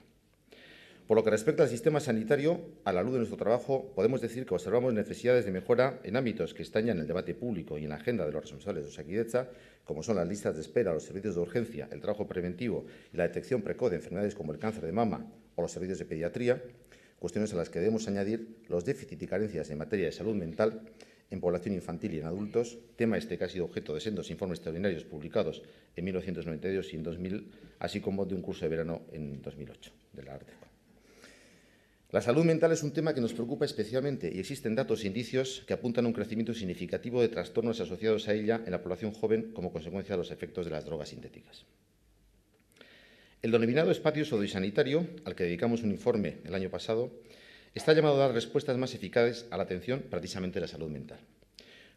Por lo que respecta al sistema sanitario, a la luz de nuestro trabajo, podemos decir que observamos necesidades de mejora en ámbitos que ya en el debate público y en la agenda de los responsables de Osaquidecha, como son las listas de espera, los servicios de urgencia, el trabajo preventivo y la detección precoz de enfermedades como el cáncer de mama o los servicios de pediatría, cuestiones a las que debemos añadir los déficits y carencias en materia de salud mental en población infantil y en adultos, tema este que ha sido objeto de sendos informes extraordinarios publicados en 1992 y en 2000, así como de un curso de verano en 2008 de la ARTE. La salud mental es un tema que nos preocupa especialmente y existen datos e indicios que apuntan a un crecimiento significativo de trastornos asociados a ella en la población joven como consecuencia de los efectos de las drogas sintéticas. El denominado espacio sodio-sanitario, al que dedicamos un informe el año pasado, está llamado a dar respuestas más eficaces a la atención precisamente de la salud mental.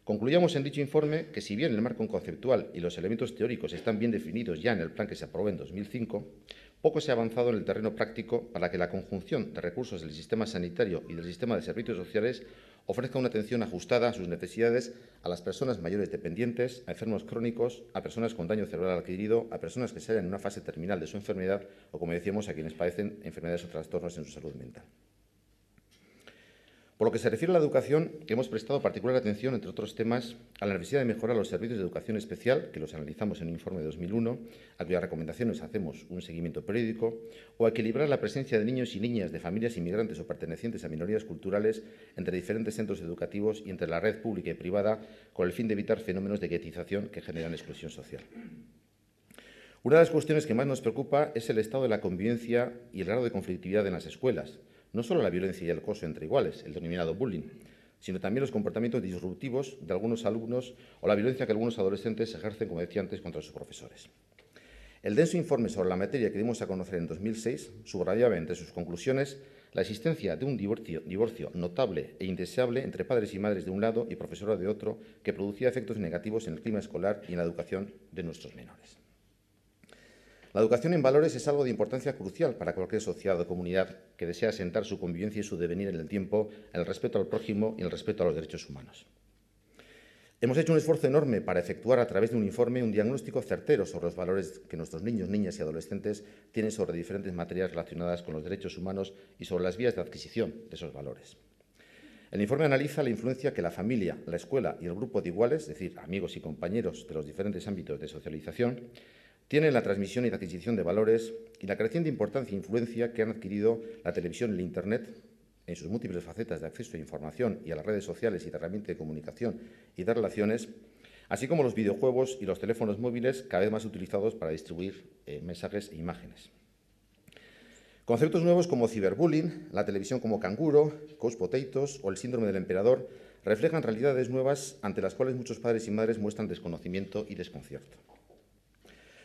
Concluyamos en dicho informe que si bien el marco conceptual y los elementos teóricos están bien definidos ya en el plan que se aprobó en 2005, poco se ha avanzado en el terreno práctico para que la conjunción de recursos del sistema sanitario y del sistema de servicios sociales ofrezca una atención ajustada a sus necesidades a las personas mayores dependientes, a enfermos crónicos, a personas con daño cerebral adquirido, a personas que se hallan en una fase terminal de su enfermedad o, como decíamos, a quienes padecen enfermedades o trastornos en su salud mental. Por lo que se refiere a la educación, hemos prestado particular atención, entre otros temas, a la necesidad de mejorar los servicios de educación especial, que los analizamos en un informe de 2001, a cuyas recomendaciones hacemos un seguimiento periódico, o a equilibrar la presencia de niños y niñas de familias inmigrantes o pertenecientes a minorías culturales entre diferentes centros educativos y entre la red pública y privada, con el fin de evitar fenómenos de guetización que generan exclusión social. Una de las cuestiones que más nos preocupa es el estado de la convivencia y el grado de conflictividad en las escuelas no solo la violencia y el acoso entre iguales, el denominado bullying, sino también los comportamientos disruptivos de algunos alumnos o la violencia que algunos adolescentes ejercen, como decía antes, contra sus profesores. El denso informe sobre la materia que dimos a conocer en 2006 subrayaba entre sus conclusiones la existencia de un divorcio, divorcio, notable e indeseable entre padres y madres de un lado y profesora de otro que producía efectos negativos en el clima escolar y en la educación de nuestros menores. La educación en valores es algo de importancia crucial para cualquier sociedad o comunidad que desea asentar su convivencia y su devenir en el tiempo, en el respeto al prójimo y en el respeto a los derechos humanos. Hemos hecho un esfuerzo enorme para efectuar a través de un informe un diagnóstico certero sobre los valores que nuestros niños, niñas y adolescentes tienen sobre diferentes materias relacionadas con los derechos humanos y sobre las vías de adquisición de esos valores. El informe analiza la influencia que la familia, la escuela y el grupo de iguales, es decir, amigos y compañeros de los diferentes ámbitos de socialización, tienen la transmisión y la adquisición de valores y la creciente importancia e influencia que han adquirido la televisión y el Internet en sus múltiples facetas de acceso a información y a las redes sociales y de herramientas de comunicación y de relaciones, así como los videojuegos y los teléfonos móviles cada vez más utilizados para distribuir eh, mensajes e imágenes. Conceptos nuevos como ciberbullying, la televisión como canguro, coach o el síndrome del emperador reflejan realidades nuevas ante las cuales muchos padres y madres muestran desconocimiento y desconcierto.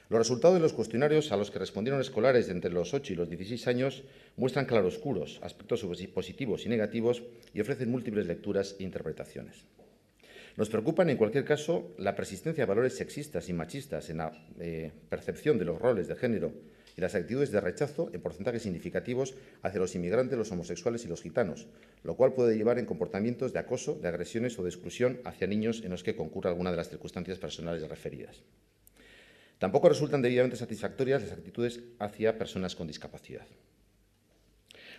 Los resultados de los cuestionarios a los que respondieron escolares de entre los 8 y los 16 años muestran claroscuros, aspectos positivos y negativos y ofrecen múltiples lecturas e interpretaciones. Nos preocupan, en cualquier caso, la persistencia de valores sexistas y machistas en la eh, percepción de los roles de género y las actitudes de rechazo en porcentajes significativos hacia los inmigrantes, los homosexuales y los gitanos, lo cual puede llevar en comportamientos de acoso, de agresiones o de exclusión hacia niños en los que concurra alguna de las circunstancias personales referidas. Tampoco resultan debidamente satisfactorias las actitudes hacia personas con discapacidad.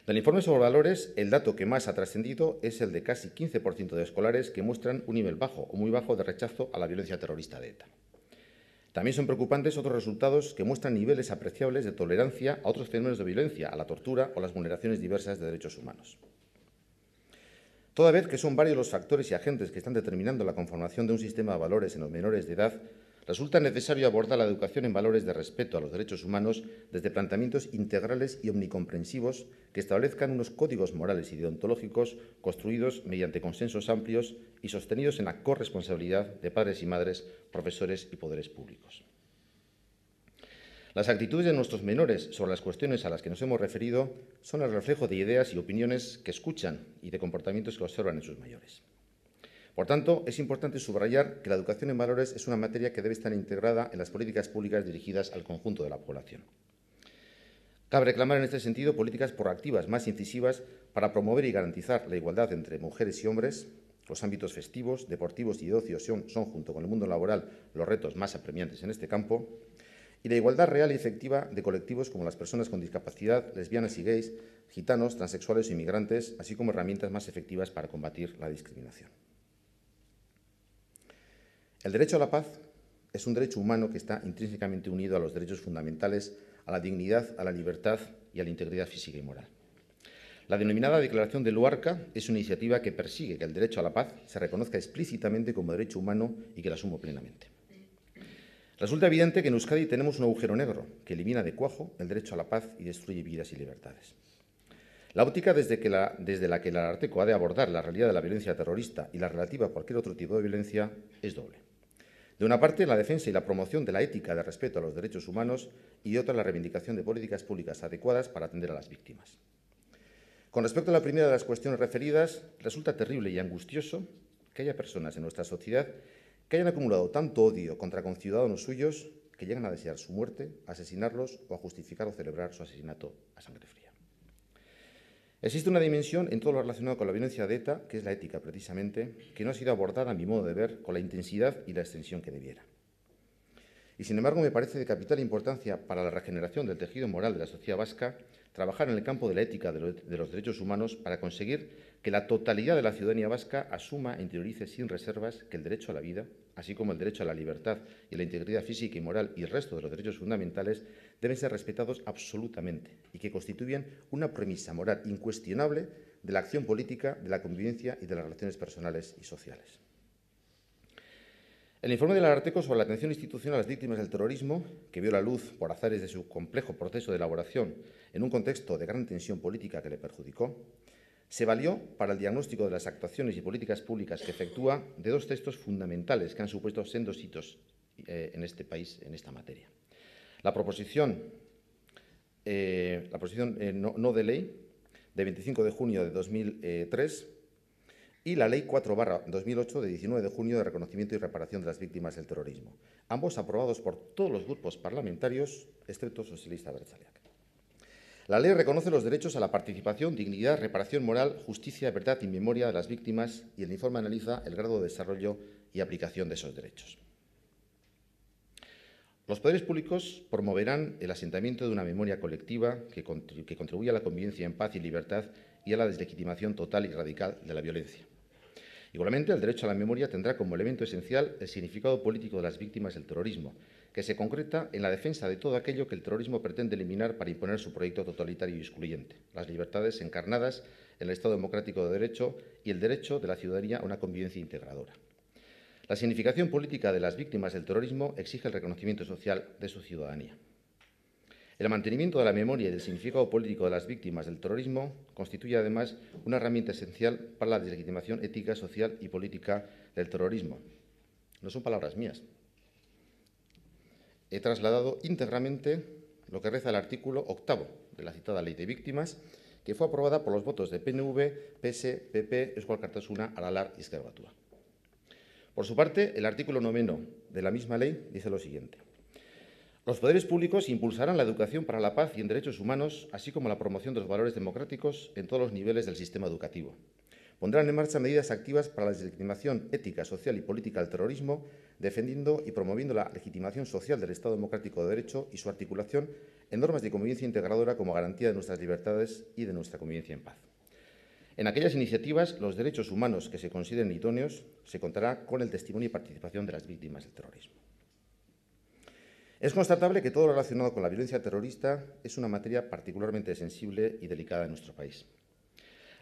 Del informe sobre valores, el dato que más ha trascendido es el de casi 15% de escolares que muestran un nivel bajo o muy bajo de rechazo a la violencia terrorista de ETA. También son preocupantes otros resultados que muestran niveles apreciables de tolerancia a otros fenómenos de violencia, a la tortura o las vulneraciones diversas de derechos humanos. Toda vez que son varios los factores y agentes que están determinando la conformación de un sistema de valores en los menores de edad, resulta necesario abordar la educación en valores de respeto a los derechos humanos desde planteamientos integrales y omnicomprensivos que establezcan unos códigos morales y deontológicos construidos mediante consensos amplios y sostenidos en la corresponsabilidad de padres y madres, profesores y poderes públicos. Las actitudes de nuestros menores sobre las cuestiones a las que nos hemos referido son el reflejo de ideas y opiniones que escuchan y de comportamientos que observan en sus mayores. Por tanto, es importante subrayar que la educación en valores es una materia que debe estar integrada en las políticas públicas dirigidas al conjunto de la población. Cabe reclamar en este sentido políticas proactivas más incisivas para promover y garantizar la igualdad entre mujeres y hombres. Los ámbitos festivos, deportivos y de ocio son, junto con el mundo laboral, los retos más apremiantes en este campo. Y la igualdad real y efectiva de colectivos como las personas con discapacidad, lesbianas y gays, gitanos, transexuales o inmigrantes, así como herramientas más efectivas para combatir la discriminación. El derecho a la paz es un derecho humano que está intrínsecamente unido a los derechos fundamentales, a la dignidad, a la libertad y a la integridad física y moral. La denominada Declaración de Luarca es una iniciativa que persigue que el derecho a la paz se reconozca explícitamente como derecho humano y que la asumo plenamente. Resulta evidente que en Euskadi tenemos un agujero negro que elimina de cuajo el derecho a la paz y destruye vidas y libertades. La óptica desde, la, desde la que el Ararteco ha de abordar la realidad de la violencia terrorista y la relativa a cualquier otro tipo de violencia es doble. De una parte, la defensa y la promoción de la ética de respeto a los derechos humanos y de otra, la reivindicación de políticas públicas adecuadas para atender a las víctimas. Con respecto a la primera de las cuestiones referidas, resulta terrible y angustioso que haya personas en nuestra sociedad que hayan acumulado tanto odio contra conciudadanos suyos que llegan a desear su muerte, asesinarlos o a justificar o celebrar su asesinato a sangre fría. Existe una dimensión en todo lo relacionado con la violencia de ETA, que es la ética precisamente, que no ha sido abordada, a mi modo de ver, con la intensidad y la extensión que debiera. Y sin embargo, me parece de capital importancia para la regeneración del tejido moral de la sociedad vasca trabajar en el campo de la ética de los, derechos humanos para conseguir que la totalidad de la ciudadanía vasca asuma e interiorice sin reservas que el derecho a la vida, así como el derecho a la libertad y la integridad física y moral y el resto de los derechos fundamentales, deben ser respetados absolutamente y que constituyen una premisa moral incuestionable de la acción política, de la convivencia y de las relaciones personales y sociales. El informe del Ararteco sobre la atención institucional a las víctimas del terrorismo, que vio la luz por azares de su complejo proceso de elaboración en un contexto de gran tensión política que le perjudicó, se valió para el diagnóstico de las actuaciones y políticas públicas que efectúa de dos textos fundamentales que han supuesto sendos hitos eh, en este país en esta materia. La proposición, eh, la proposición eh, no, de ley de 25 de junio de 2003 eh, y la Ley 4 2008 de 19 de junio de reconocimiento y reparación de las víctimas del terrorismo, ambos aprobados por todos los grupos parlamentarios, excepto socialista Bertzaleac. La ley reconoce los derechos a la participación, dignidad, reparación moral, justicia, verdad y memoria de las víctimas y el informe analiza el grado de desarrollo y aplicación de esos derechos. Los poderes públicos promoverán el asentamiento de una memoria colectiva que, contribuya a la convivencia en paz y libertad y a la deslegitimación total y radical de la violencia. Igualmente, el derecho a la memoria tendrá como elemento esencial el significado político de las víctimas del terrorismo, que se concreta en la defensa de todo aquello que el terrorismo pretende eliminar para imponer su proyecto totalitario y excluyente, las libertades encarnadas en el Estado democrático de Derecho y el derecho de la ciudadanía a una convivencia integradora. La significación política de las víctimas del terrorismo exige el reconocimiento social de su ciudadanía. El mantenimiento de la memoria y del significado político de las víctimas del terrorismo constituye además una herramienta esencial para la deslegitimación ética, social y política del terrorismo. No son palabras mías. He trasladado íntegramente lo que reza el artículo octavo de la citada Ley de Víctimas, que fue aprobada por los votos de PNV, PS, PP, Esquerra Cartasuna, Aralar y Esquerbatúa. Por su parte, el artículo noveno de la misma ley dice lo siguiente. Los poderes públicos impulsarán la educación para la paz y en derechos humanos, así como la promoción de los valores democráticos en todos los niveles del sistema educativo. Pondrán en marcha medidas activas para la legitimación ética, social y política del terrorismo, defendiendo y promoviendo la legitimación social del Estado democrático de derecho y su articulación en normas de convivencia integradora como garantía de nuestras libertades y de nuestra convivencia en paz. En aquellas iniciativas, los derechos humanos que se consideren idóneos se contará con el testimonio y participación de las víctimas del terrorismo. Es constatable que todo lo relacionado con la violencia terrorista es una materia particularmente sensible y delicada en nuestro país.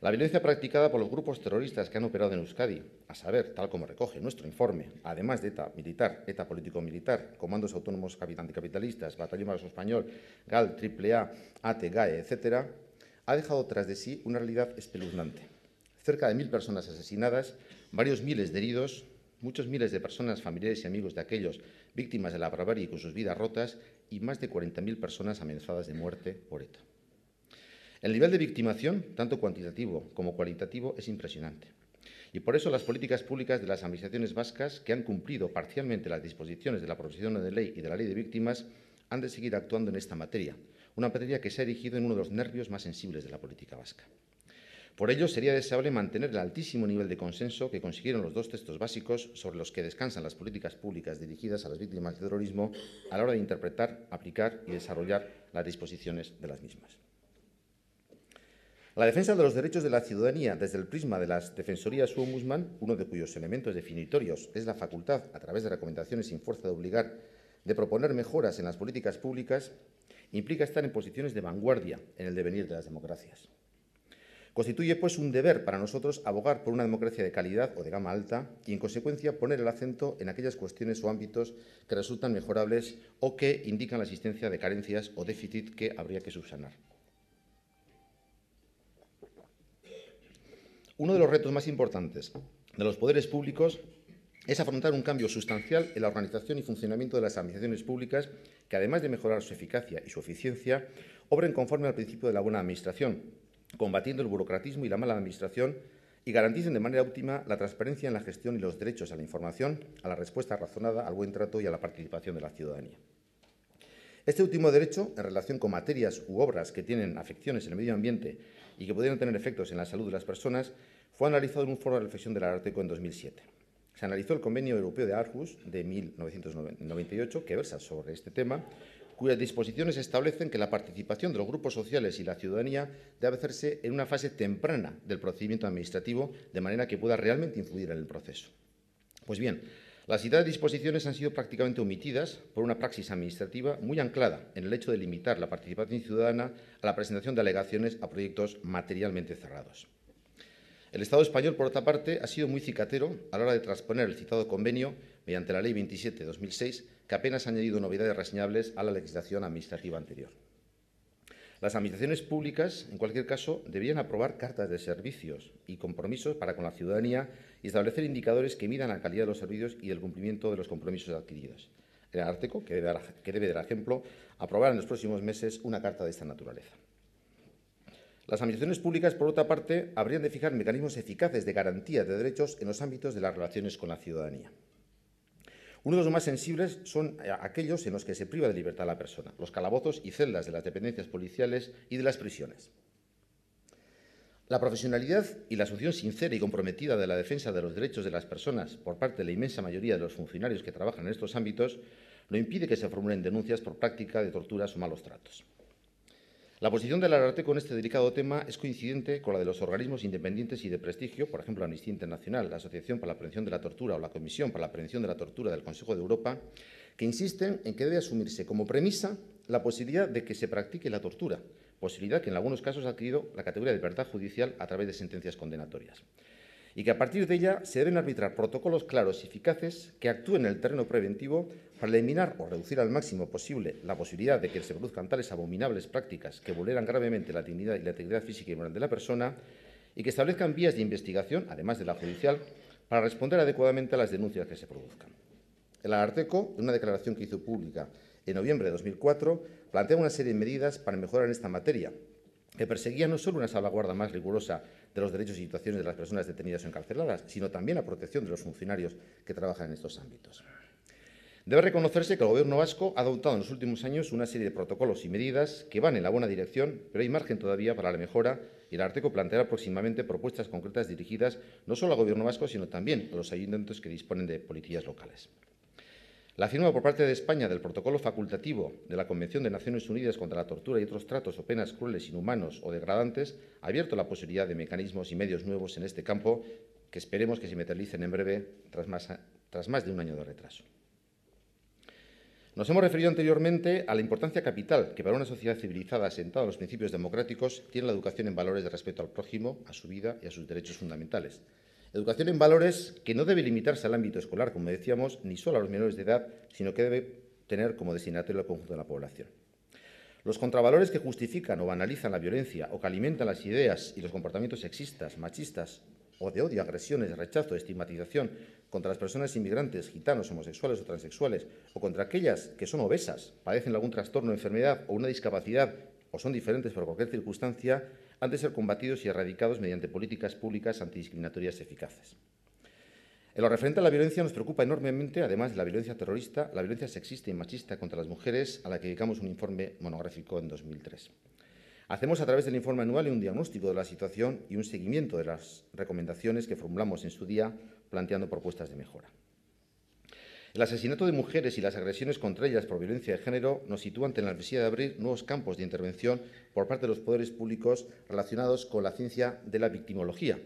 La violencia practicada por los grupos terroristas que han operado en Euskadi, a saber, tal como recoge nuestro informe, además de ETA militar, ETA político-militar, comandos autónomos anticapitalistas, Batallón Marzo Español, GAL, AAA, ATGAE, etcétera, ha dejado tras de sí una realidad espeluznante. Cerca de mil personas asesinadas, varios miles de heridos, muchos miles de personas, familiares y amigos de aquellos víctimas de la barbarie con sus vidas rotas y más de 40.000 personas amenazadas de muerte por ETA. El nivel de victimación, tanto cuantitativo como cualitativo, es impresionante. Y por eso las políticas públicas de las administraciones vascas, que han cumplido parcialmente las disposiciones de la proposición de ley y de la ley de víctimas, han de seguir actuando en esta materia, una materia que se ha erigido en uno de los nervios más sensibles de la política vasca. Por ello, sería deseable mantener el altísimo nivel de consenso que consiguieron los dos textos básicos sobre los que descansan las políticas públicas dirigidas a las víctimas del terrorismo a la hora de interpretar, aplicar y desarrollar las disposiciones de las mismas. La defensa de los derechos de la ciudadanía desde el prisma de las defensorías u ombudsman, uno de cuyos elementos definitorios es la facultad, a través de recomendaciones sin fuerza de obligar, de proponer mejoras en las políticas públicas implica estar en posiciones de vanguardia en el devenir de las democracias. Constituye, pues, un deber para nosotros abogar por una democracia de calidad o de gama alta y, en consecuencia, poner el acento en aquellas cuestiones o ámbitos que resultan mejorables o que indican la existencia de carencias o déficit que habría que subsanar. Uno de los retos más importantes de los poderes públicos es afrontar un cambio sustancial en la organización y funcionamiento de las administraciones públicas que, además de mejorar su eficacia y su eficiencia, obren conforme al principio de la buena administración, combatiendo el burocratismo y la mala administración y garanticen de manera óptima la transparencia en la gestión y los derechos a la información, a la respuesta razonada, al buen trato y a la participación de la ciudadanía. Este último derecho, en relación con materias u obras que tienen afecciones en el medio ambiente y que pudieran tener efectos en la salud de las personas, fue analizado en un foro de reflexión del Arteco en 2007. Se analizó el Convenio Europeo de Aarhus de 1998 que versa sobre este tema, cuyas disposiciones establecen que la participación de los grupos sociales y la ciudadanía debe hacerse en una fase temprana del procedimiento administrativo, de manera que pueda realmente influir en el proceso. Pues bien, las de disposiciones han sido prácticamente omitidas por una praxis administrativa muy anclada en el hecho de limitar la participación ciudadana a la presentación de alegaciones a proyectos materialmente cerrados. El Estado español, por otra parte, ha sido muy cicatero a la hora de transponer el citado convenio mediante la Ley 27-2006, que apenas ha añadido novedades reseñables a la legislación administrativa anterior. Las administraciones públicas, en cualquier caso, debían aprobar cartas de servicios y compromisos para con la ciudadanía y establecer indicadores que midan la calidad de los servicios y el cumplimiento de los compromisos adquiridos. El Ártico, que debe, que debe dar ejemplo, aprobará en los próximos meses una carta de esta naturaleza. Las administraciones públicas, por otra parte, habrían de fijar mecanismos eficaces de garantía de derechos en los ámbitos de las relaciones con la ciudadanía. Uno de los más sensibles son eh, aquellos en los que se priva de libertad a la persona, los calabozos y celdas de las dependencias policiales y de las prisiones. La profesionalidad y la asunción sincera y comprometida de la defensa de los derechos de las personas por parte de la inmensa mayoría de los funcionarios que trabajan en estos ámbitos no impide que se formulen denuncias por práctica de torturas o malos tratos. La posición de la ARATECO con este delicado tema es coincidente con la de los organismos independientes y de prestigio, por ejemplo, Amnistía Internacional, la Asociación para la Prevención de la Tortura o la Comisión para la Prevención de la Tortura del Consejo de Europa, que insisten en que debe asumirse como premisa la posibilidad de que se practique la tortura, posibilidad que en algunos casos ha adquirido la categoría de libertad judicial a través de sentencias condenatorias, y que a partir de ella se deben arbitrar protocolos claros y eficaces que actúen en el terreno preventivo para eliminar o reducir al máximo posible la posibilidad de que se produzcan tales abominables prácticas que vulneran gravemente la dignidad y la integridad física y moral de la persona y que establezcan vías de investigación, además de la judicial, para responder adecuadamente a las denuncias que se produzcan. El Arteco, en una declaración que hizo pública en noviembre de 2004, plantea una serie de medidas para mejorar en esta materia, que perseguía no solo una salvaguarda más rigurosa de los derechos y situaciones de las personas detenidas o encarceladas, sino también la protección de los funcionarios que trabajan en estos ámbitos. Debe reconocerse que el Gobierno vasco ha adoptado en los últimos años una serie de protocolos y medidas que van en la buena dirección, pero hay margen todavía para la mejora y el Arteco planteará próximamente propuestas concretas dirigidas no solo al Gobierno vasco, sino también a los ayuntamientos que disponen de policías locales. La firma por parte de España del protocolo facultativo de la Convención de Naciones Unidas contra la Tortura y otros tratos o penas crueles, inhumanos o degradantes ha abierto la posibilidad de mecanismos y medios nuevos en este campo que esperemos que se materialicen en breve tras más de un año de retraso. Nos hemos referido anteriormente a la importancia capital que para una sociedad civilizada asentada en los principios democráticos tiene la educación en valores de respeto al prójimo, a su vida y a sus derechos fundamentales. Educación en valores que no debe limitarse al ámbito escolar, como decíamos, ni solo a los menores de edad, sino que debe tener como destinatario el conjunto de la población. Los contravalores que justifican o banalizan la violencia o que alimentan las ideas y los comportamientos sexistas, machistas o de odio, agresiones, rechazo, estigmatización contra las personas inmigrantes, gitanos, homosexuales o transexuales, o contra aquellas que son obesas, padecen algún trastorno, enfermedad o una discapacidad, o son diferentes por cualquier circunstancia, han de ser combatidos y erradicados mediante políticas públicas antidiscriminatorias eficaces. En lo referente a la violencia nos preocupa enormemente, además de la violencia terrorista, la violencia sexista y machista contra las mujeres, a la que dedicamos un informe monográfico en 2003. Hacemos a través del informe anual un diagnóstico de la situación y un seguimiento de las recomendaciones que formulamos en su día planteando propuestas de mejora. El asesinato de mujeres y las agresiones contra ellas por violencia de género nos sitúan ante la necesidad de abrir nuevos campos de intervención por parte de los poderes públicos relacionados con la ciencia de la victimología,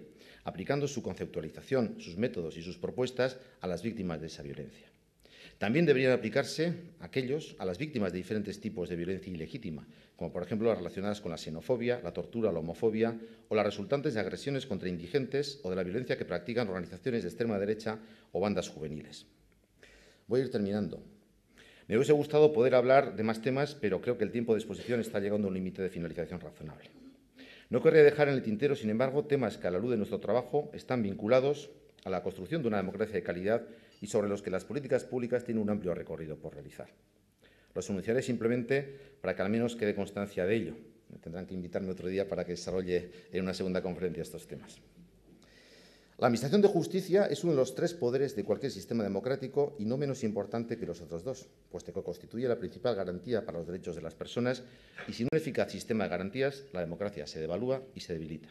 aplicando su conceptualización, sus métodos y sus propuestas a las víctimas de esa violencia. También deberían aplicarse aquellos a las víctimas de diferentes tipos de violencia ilegítima, como por ejemplo las relacionadas con la xenofobia, la tortura, la homofobia o las resultantes de agresiones contra indigentes o de la violencia que practican organizaciones de extrema derecha o bandas juveniles. Voy a ir terminando. Me hubiese gustado poder hablar de más temas, pero creo que el tiempo de exposición está llegando a un límite de finalización razonable. No querría dejar en el tintero, sin embargo, temas que a la luz de nuestro trabajo están vinculados a la construcción de una democracia de calidad y sobre los que las políticas públicas tienen un amplio recorrido por realizar. Los enunciaré simplemente para que al menos quede constancia de ello. Me tendrán que invitarme otro día para que desarrolle en una segunda conferencia estos temas. La Administración de Justicia es uno de los tres poderes de cualquier sistema democrático y no menos importante que los otros dos, puesto que constituye la principal garantía para los derechos de las personas y sin un eficaz sistema de garantías, la democracia se devalúa y se debilita.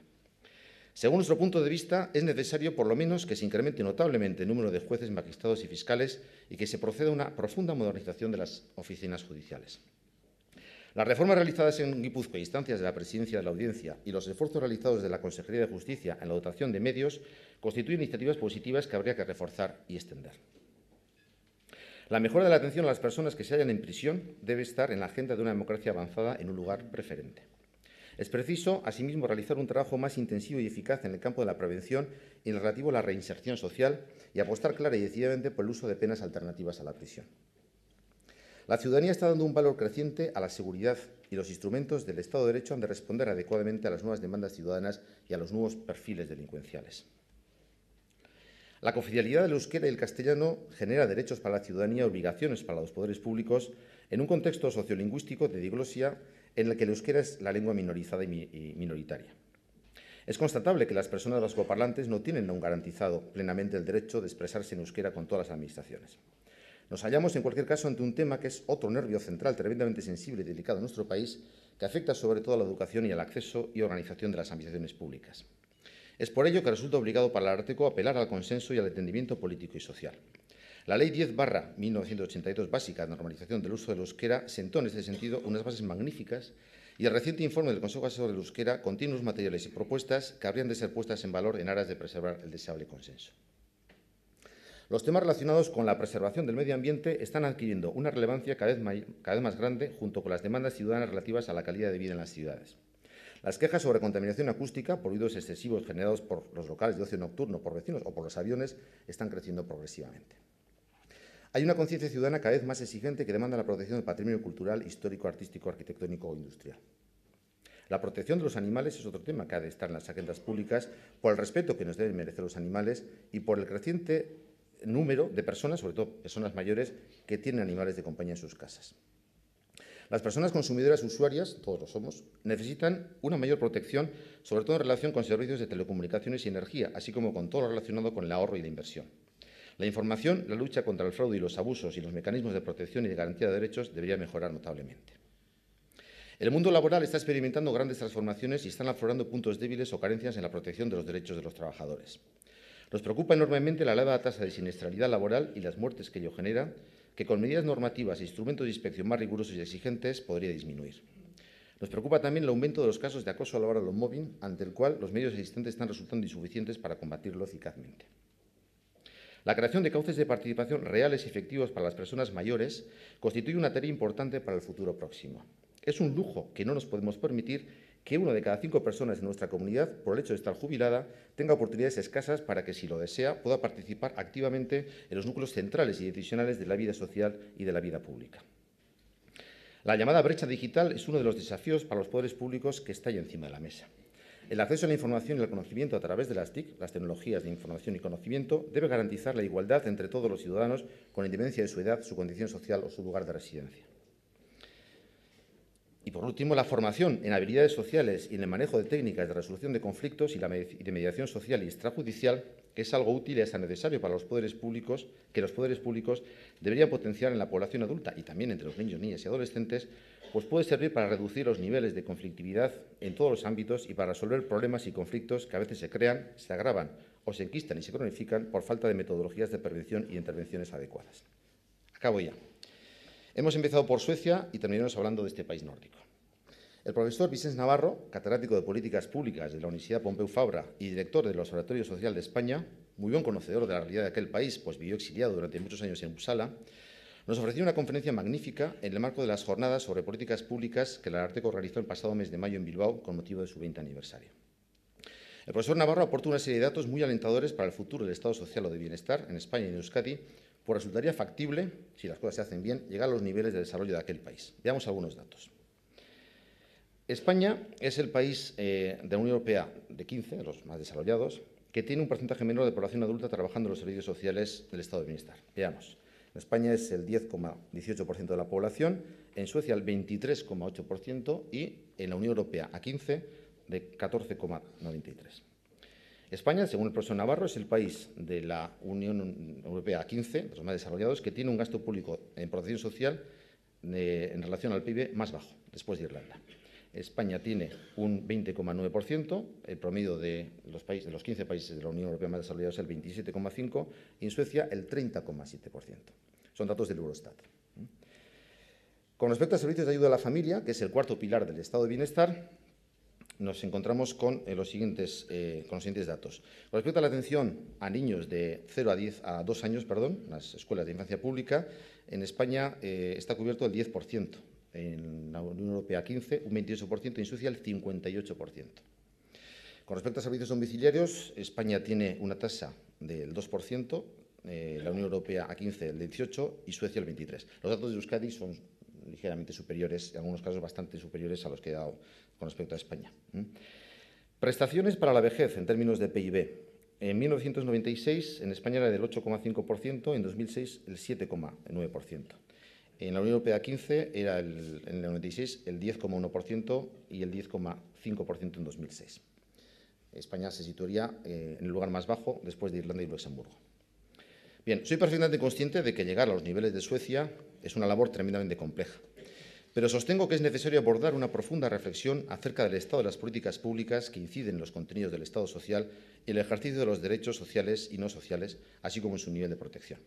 Según nuestro punto de vista, es necesario por lo menos que se incremente notablemente el número de jueces, magistrados y fiscales y que se proceda a una profunda modernización de las oficinas judiciales. Las reformas realizadas en Guipúzcoa, instancias de la Presidencia de la Audiencia y los esfuerzos realizados de la Consejería de Justicia en la dotación de medios constituyen iniciativas positivas que habría que reforzar y extender. La mejora de la atención a las personas que se hallan en prisión debe estar en la agenda de una democracia avanzada en un lugar preferente. Es preciso, asimismo, realizar un trabajo más intensivo y eficaz en el campo de la prevención y en relativo a la reinserción social y apostar clara y decididamente por el uso de penas alternativas a la prisión. La ciudadanía está dando un valor creciente a la seguridad y los instrumentos del Estado de Derecho han de responder adecuadamente a las nuevas demandas ciudadanas y a los nuevos perfiles delincuenciales. La confidencialidad del euskera y el castellano genera derechos para la ciudadanía y obligaciones para los poderes públicos en un contexto sociolingüístico de diglosia en el que el euskera es la lengua minorizada y, minoritaria. Es constatable que las personas vascoparlantes no tienen aún garantizado plenamente el derecho de expresarse en euskera con todas las administraciones. Nos hallamos, en cualquier caso, ante un tema que es otro nervio central tremendamente sensible y delicado en nuestro país, que afecta sobre todo a la educación y al acceso y organización de las administraciones públicas. Es por ello que resulta obligado para el Ártico apelar al consenso y al entendimiento político y social. La Ley 10 1982 básica de normalización del uso del euskera sentó en este sentido unas bases magníficas y el reciente informe del Consejo Asesor del Euskera contiene unos materiales y propuestas que habrían de ser puestas en valor en aras de preservar el deseable consenso. Los temas relacionados con la preservación del medio ambiente están adquiriendo una relevancia cada vez, más grande junto con las demandas ciudadanas relativas a la calidad de vida en las ciudades. Las quejas sobre contaminación acústica por ruidos excesivos generados por los locales de ocio nocturno, por vecinos o por los aviones están creciendo progresivamente. Hay una conciencia ciudadana cada vez más exigente que demanda la protección del patrimonio cultural, histórico, artístico, arquitectónico o industrial. La protección de los animales es otro tema que ha de estar en las agendas públicas por el respeto que nos deben merecer los animales y por el creciente número de personas, sobre todo personas mayores, que tienen animales de compañía en sus casas. Las personas consumidoras usuarias, todos lo somos, necesitan una mayor protección, sobre todo en relación con servicios de telecomunicaciones y energía, así como con todo lo relacionado con el ahorro y la inversión. La información, la lucha contra el fraude y los abusos y los mecanismos de protección y de garantía de derechos debería mejorar notablemente. El mundo laboral está experimentando grandes transformaciones y están aflorando puntos débiles o carencias en la protección de los derechos de los trabajadores. Nos preocupa enormemente la elevada tasa de siniestralidad laboral y las muertes que ello genera, que con medidas normativas e instrumentos de inspección más rigurosos y exigentes podría disminuir. Nos preocupa también el aumento de los casos de acoso laboral o mobbing, ante el cual los medios existentes están resultando insuficientes para combatirlo eficazmente. La creación de cauces de participación reales y efectivos para las personas mayores constituye una tarea importante para el futuro próximo. Es un lujo que no nos podemos permitir que una de cada cinco personas en nuestra comunidad, por el hecho de estar jubilada, tenga oportunidades escasas para que, si lo desea, pueda participar activamente en los núcleos centrales y decisionales de la vida social y de la vida pública. La llamada brecha digital es uno de los desafíos para los poderes públicos que está ahí encima de la mesa. El acceso a la información y al conocimiento a través de las TIC, las tecnologías de información y conocimiento, debe garantizar la igualdad entre todos los ciudadanos con independencia de su edad, su condición social o su lugar de residencia. Y por último, la formación en habilidades sociales y en el manejo de técnicas de resolución de conflictos y de mediación social y extrajudicial, que es algo útil y es necesario para los poderes públicos, que los poderes públicos deberían potenciar en la población adulta y también entre los niños, niñas y adolescentes, pues puede servir para reducir los niveles de conflictividad en todos los ámbitos y para resolver problemas y conflictos que a veces se crean, se agravan o se enquistan y se cronifican por falta de metodologías de prevención y intervenciones adecuadas. Acabo ya. Hemos empezado por Suecia y terminamos hablando de este país nórdico. El profesor Vicente Navarro, catedrático de Políticas Públicas de la Universidad Pompeu Fabra y director del Observatorio Social de España, muy buen conocedor de la realidad de aquel país, pues vivió exiliado durante muchos años en Uppsala, nos ofreció una conferencia magnífica en el marco de las jornadas sobre políticas públicas que la Arteco realizó el pasado mes de mayo en Bilbao con motivo de su 20 aniversario. El profesor Navarro aportó una serie de datos muy alentadores para el futuro del Estado social o de bienestar en España y en Euskadi, pues resultaría factible, si las cosas se hacen bien, llegar a los niveles de desarrollo de aquel país. Veamos algunos datos. España es el país eh, de la Unión Europea de 15, de los más desarrollados, que tiene un porcentaje menor de población adulta trabajando en los servicios sociales del estado de bienestar. Veamos. En España es el 10,18% de la población, en Suecia el 23,8% y en la Unión Europea a 15 de 14,93%. España, según el profesor Navarro, es el país de la Unión Europea a 15, de los más desarrollados, que tiene un gasto público en protección social eh, en relación al PIB más bajo, después de Irlanda. España tiene un 20,9%, el promedio de los, países, de los 15 países de la Unión Europea más desarrollados es el 27,5% y en Suecia el 30,7%. Son datos del Eurostat. Con respecto a servicios de ayuda a la familia, que es el cuarto pilar del estado de bienestar, nos encontramos con, eh, eh, los siguientes, datos. Con respecto a la atención a niños de 0 a 10 a 2 años, perdón, las escuelas de infancia pública, en España eh, está cubierto el 10% en la Unión Europea 15, un 28% en Suecia el 58%. Con respecto a servicios domiciliarios, España tiene una tasa del 2%, eh, la Unión Europea a 15 el 18 y Suecia el 23. Los datos de Euskadi son ligeramente superiores, en algunos casos bastante superiores a los que he dado con respecto a España. Prestaciones para la vejez en términos de PIB. En 1996 en España era del 8,5%, en 2006 el 7,9%. En la Unión Europea 15 era el, en el 96 el 10,1% y el 10,5% en 2006. España se situaría eh, en el lugar más bajo después de Irlanda y Luxemburgo. Bien, soy perfectamente consciente de que llegar a los niveles de Suecia es una labor tremendamente compleja, pero sostengo que es necesario abordar una profunda reflexión acerca del estado de las políticas públicas que inciden en los contenidos del Estado social y el ejercicio de los derechos sociales y no sociales, así como en su nivel de protección.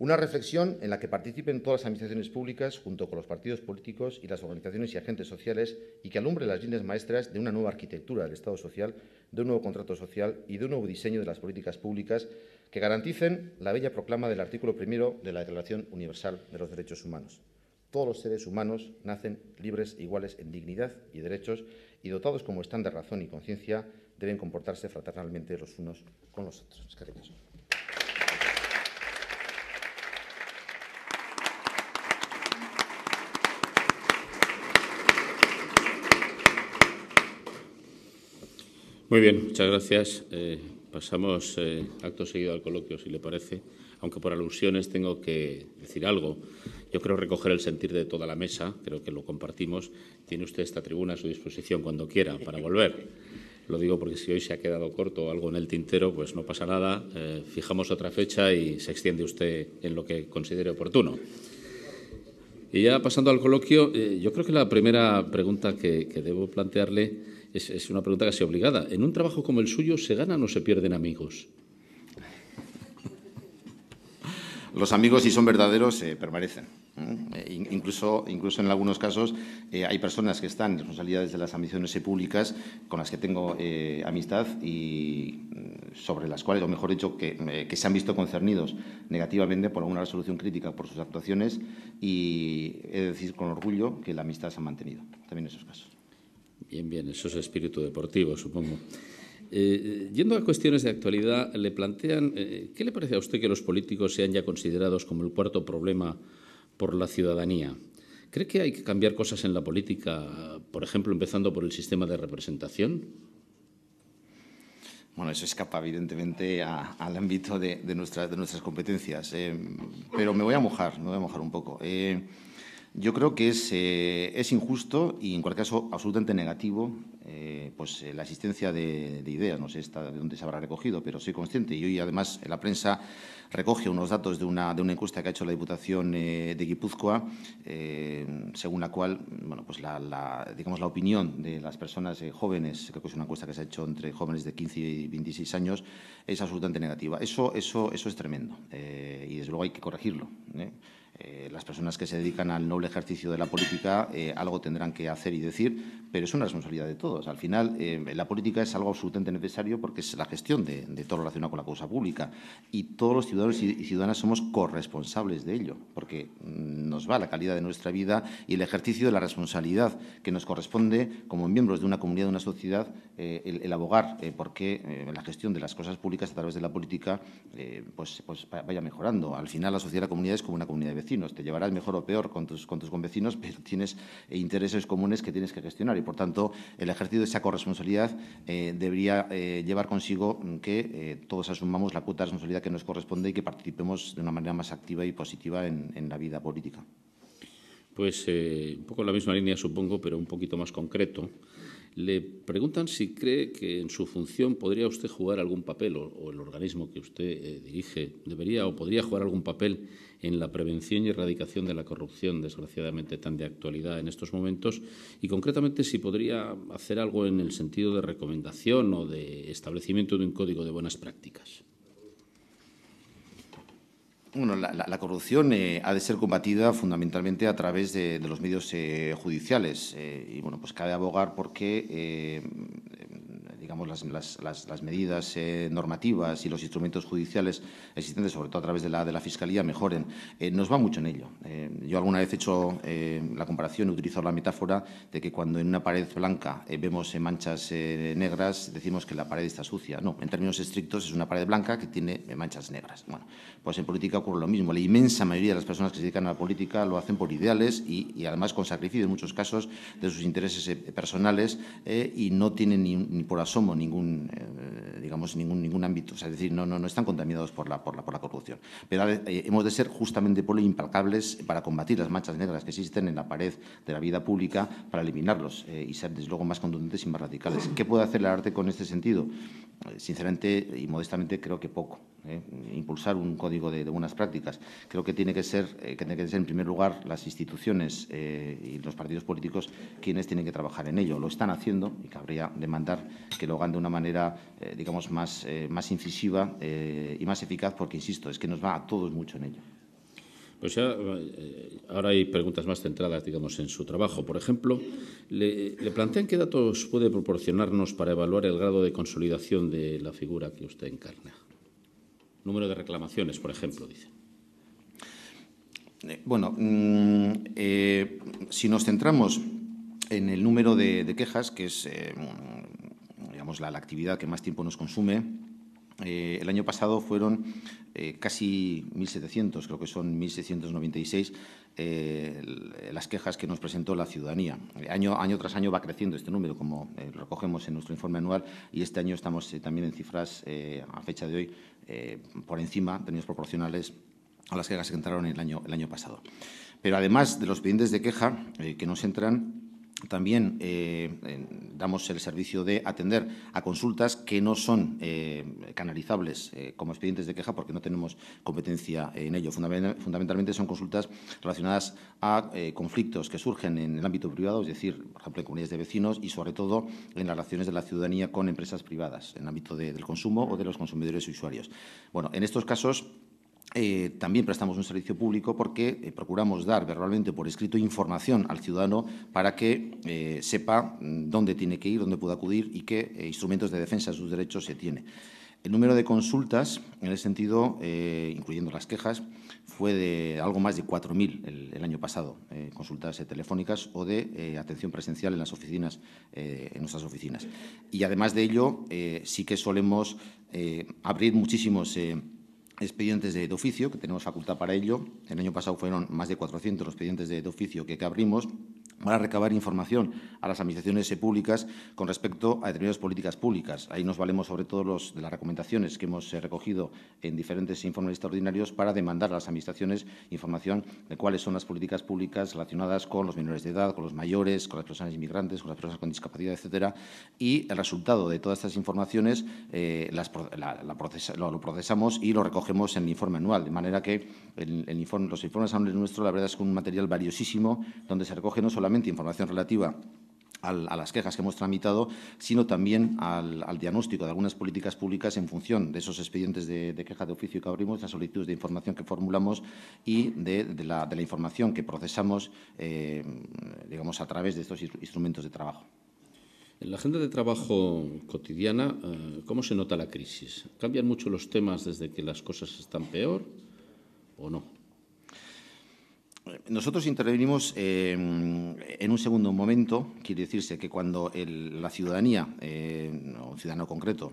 Una reflexión en la que participen todas las administraciones públicas, junto con los partidos políticos y las organizaciones y agentes sociales, y que alumbre las líneas maestras de una nueva arquitectura del Estado social, de un nuevo contrato social y de un nuevo diseño de las políticas públicas que garanticen la bella proclama del artículo primero de la Declaración Universal de los Derechos Humanos. Todos los seres humanos nacen libres e iguales en dignidad y derechos y dotados como están de razón y conciencia, deben comportarse fraternalmente los unos con los otros. Muy bien, muchas gracias. Eh, pasamos eh, acto seguido al coloquio, si le parece. Aunque por alusiones tengo que decir algo. Yo creo recoger el sentir de toda la mesa, creo que lo compartimos. Tiene usted esta tribuna a su disposición cuando quiera para volver. Lo digo porque si hoy se ha quedado corto algo en el tintero, pues no pasa nada. Eh, fijamos otra fecha y se extiende usted en lo que considere oportuno. Y ya pasando al coloquio, yo creo que la primera pregunta que debo plantearle es, una pregunta casi obligada. ¿En un trabajo como el suyo se ganan o se pierden amigos? los amigos, si son verdaderos, eh, permanecen. ¿eh? incluso, incluso en algunos casos eh, hay personas que están en responsabilidades de las ambiciones públicas con las que tengo amistad y mm, sobre las cuales, o mejor dicho, que, que, se han visto concernidos negativamente por alguna resolución crítica por sus actuaciones y he de decir con orgullo que la amistad se ha mantenido también en esos casos. Bien, bien, eso es espíritu deportivo, supongo. Eh, yendo a cuestiones de actualidad, le plantean, eh, ¿qué le parece a usted que los políticos sean ya considerados como el cuarto problema por la ciudadanía? ¿Cree que hay que cambiar cosas en la política, por ejemplo, empezando por el sistema de representación? Bueno, eso escapa evidentemente al ámbito de, nuestras competencias, eh, pero me voy a mojar, me voy a mojar un poco. Yo creo que eh, es, injusto y, en cualquier caso, absolutamente negativo eh, pues, eh, la existencia de, ideas. No sé de dónde se habrá recogido, pero soy consciente. Y hoy, además, la prensa recoge unos datos de una, de encuesta que ha hecho la Diputación de Guipúzcoa, según la cual bueno, pues la, digamos, la opinión de las personas jóvenes, creo que es una encuesta que se ha hecho entre jóvenes de 15 y 26 años, es absolutamente negativa. Eso, eso, eso es tremendo y, desde luego, hay que corregirlo. Eh, las personas que se dedican al noble ejercicio de la política eh, algo tendrán que hacer y decir, pero es una responsabilidad de todos. Al final, eh, la política es algo absolutamente necesario porque es la gestión de, todo lo relacionado con la causa pública y todos los ciudadanos y, ciudadanas somos corresponsables de ello, porque mm, nos va la calidad de nuestra vida y el ejercicio de la responsabilidad que nos corresponde como miembros de una comunidad, de una sociedad, el, abogar porque la gestión de las cosas públicas a través de la política pues, pues vaya mejorando. Al final, la sociedad y la comunidad es como una comunidad de te llevarás mejor o peor con tus, con convecinos, pero tienes eh, intereses comunes que tienes que gestionar y, por tanto, el ejercicio de esa corresponsabilidad eh, debería eh, llevar consigo que todos asumamos la puta responsabilidad que nos corresponde y que participemos de una manera más activa y positiva en, en la vida política. Pues un poco en la misma línea, supongo, pero un poquito más concreto. Le preguntan si cree que en su función podría usted jugar algún papel o, el organismo que usted eh, dirige debería o podría jugar algún papel en la prevención y erradicación de la corrupción, desgraciadamente tan de actualidad en estos momentos, y concretamente si podría hacer algo en el sentido de recomendación o de establecimiento de un código de buenas prácticas. Bueno, la, corrupción eh, ha de ser combatida fundamentalmente a través de, los medios eh, judiciales eh, y bueno, pues cabe abogar porque digamos, las, las, las medidas eh, normativas y los instrumentos judiciales existentes, sobre todo a través de la, de la Fiscalía, mejoren. Eh, nos va mucho en ello. Eh, yo alguna vez he hecho la comparación, he utilizado la metáfora de que cuando en una pared blanca vemos manchas negras, decimos que la pared está sucia. No, en términos estrictos es una pared blanca que tiene manchas negras. Bueno, pues en política ocurre lo mismo. La inmensa mayoría de las personas que se dedican a la política lo hacen por ideales y, además con sacrificio en muchos casos de sus intereses personales y no tienen ni, ni por asombro asomo ningún, eh, digamos, ningún, ningún ámbito. es decir, no, no, están contaminados por la, por la, corrupción. Pero eh, hemos de ser justamente por para combatir las manchas negras que existen en la pared de la vida pública, para eliminarlos eh, y ser, desde luego, más contundentes y más radicales. ¿Qué puede hacer el arte con este sentido? Sinceramente y modestamente, creo que poco. impulsar un código de, buenas prácticas. Creo que tiene que ser, que tiene que ser en primer lugar las instituciones y los partidos políticos quienes tienen que trabajar en ello. Lo están haciendo y cabría demandar que de una manera, eh, digamos, más, eh, más incisiva eh, y más eficaz, porque, insisto, es que nos va a todos mucho en ello. Pues ya, ahora hay preguntas más centradas, digamos, en su trabajo. Por ejemplo, ¿le, plantean qué datos puede proporcionarnos para evaluar el grado de consolidación de la figura que usted encarna? Número de reclamaciones, por ejemplo, dice. Bueno, mm, si nos centramos en el número de, quejas, que es la, actividad que más tiempo nos consume, eh, el año pasado fueron eh, casi 1.700, creo que son 1.696, eh, las quejas que nos presentó la ciudadanía. Año, año tras año va creciendo este número, como recogemos en nuestro informe anual, y este año estamos también en cifras, a fecha de hoy, por encima, términos proporcionales, a las quejas que entraron el año, el año pasado. Pero además de los pendientes de queja que nos entran, también eh, damos el servicio de atender a consultas que no son eh, canalizables eh, como expedientes de queja porque no tenemos competencia en ello. Fundamentalmente son consultas relacionadas a conflictos que surgen en el ámbito privado, es decir, por ejemplo, en comunidades de vecinos y sobre todo en las relaciones de la ciudadanía con empresas privadas, en el ámbito del consumo o de los consumidores y usuarios. Bueno, en estos casos eh, también prestamos un servicio público porque eh, procuramos dar verbalmente por escrito información al ciudadano para que eh, sepa mm, dónde tiene que ir, dónde puede acudir y qué instrumentos de defensa de sus derechos se tiene. El número de consultas, en ese sentido, incluyendo las quejas, fue de algo más de 4.000 el, el, año pasado, consultas telefónicas o de atención presencial en las oficinas, en nuestras oficinas. Y además de ello, sí que solemos abrir muchísimos expedientes de oficio, que tenemos facultad para ello. El año pasado fueron más de 400 los expedientes de oficio que, que abrimos van a recabar información a las administraciones públicas con respecto a determinadas políticas públicas. Ahí nos valemos sobre todo de las recomendaciones que hemos eh, recogido en diferentes informes extraordinarios para demandar a las administraciones información de cuáles son las políticas públicas relacionadas con los menores de edad, con los mayores, con las personas inmigrantes, con las personas con discapacidad, etcétera. Y el resultado de todas estas informaciones eh, lo, procesamos y lo recogemos en el informe anual. De manera que los informes anuales nuestros, la verdad, es un material valiosísimo donde se recoge no solamente información relativa a las quejas que hemos tramitado, sino también al, diagnóstico de algunas políticas públicas en función de esos expedientes de, queja de oficio que abrimos, las solicitudes de información que formulamos y de, la, información que procesamos, eh, digamos, a través de estos instrumentos de trabajo. En la agenda de trabajo cotidiana, eh, ¿cómo se nota la crisis? ¿Cambian mucho los temas desde que las cosas están peor o no? Nosotros intervenimos em, en un segundo momento, quiere decirse que cuando la ciudadanía, un eh, ciudadano concreto,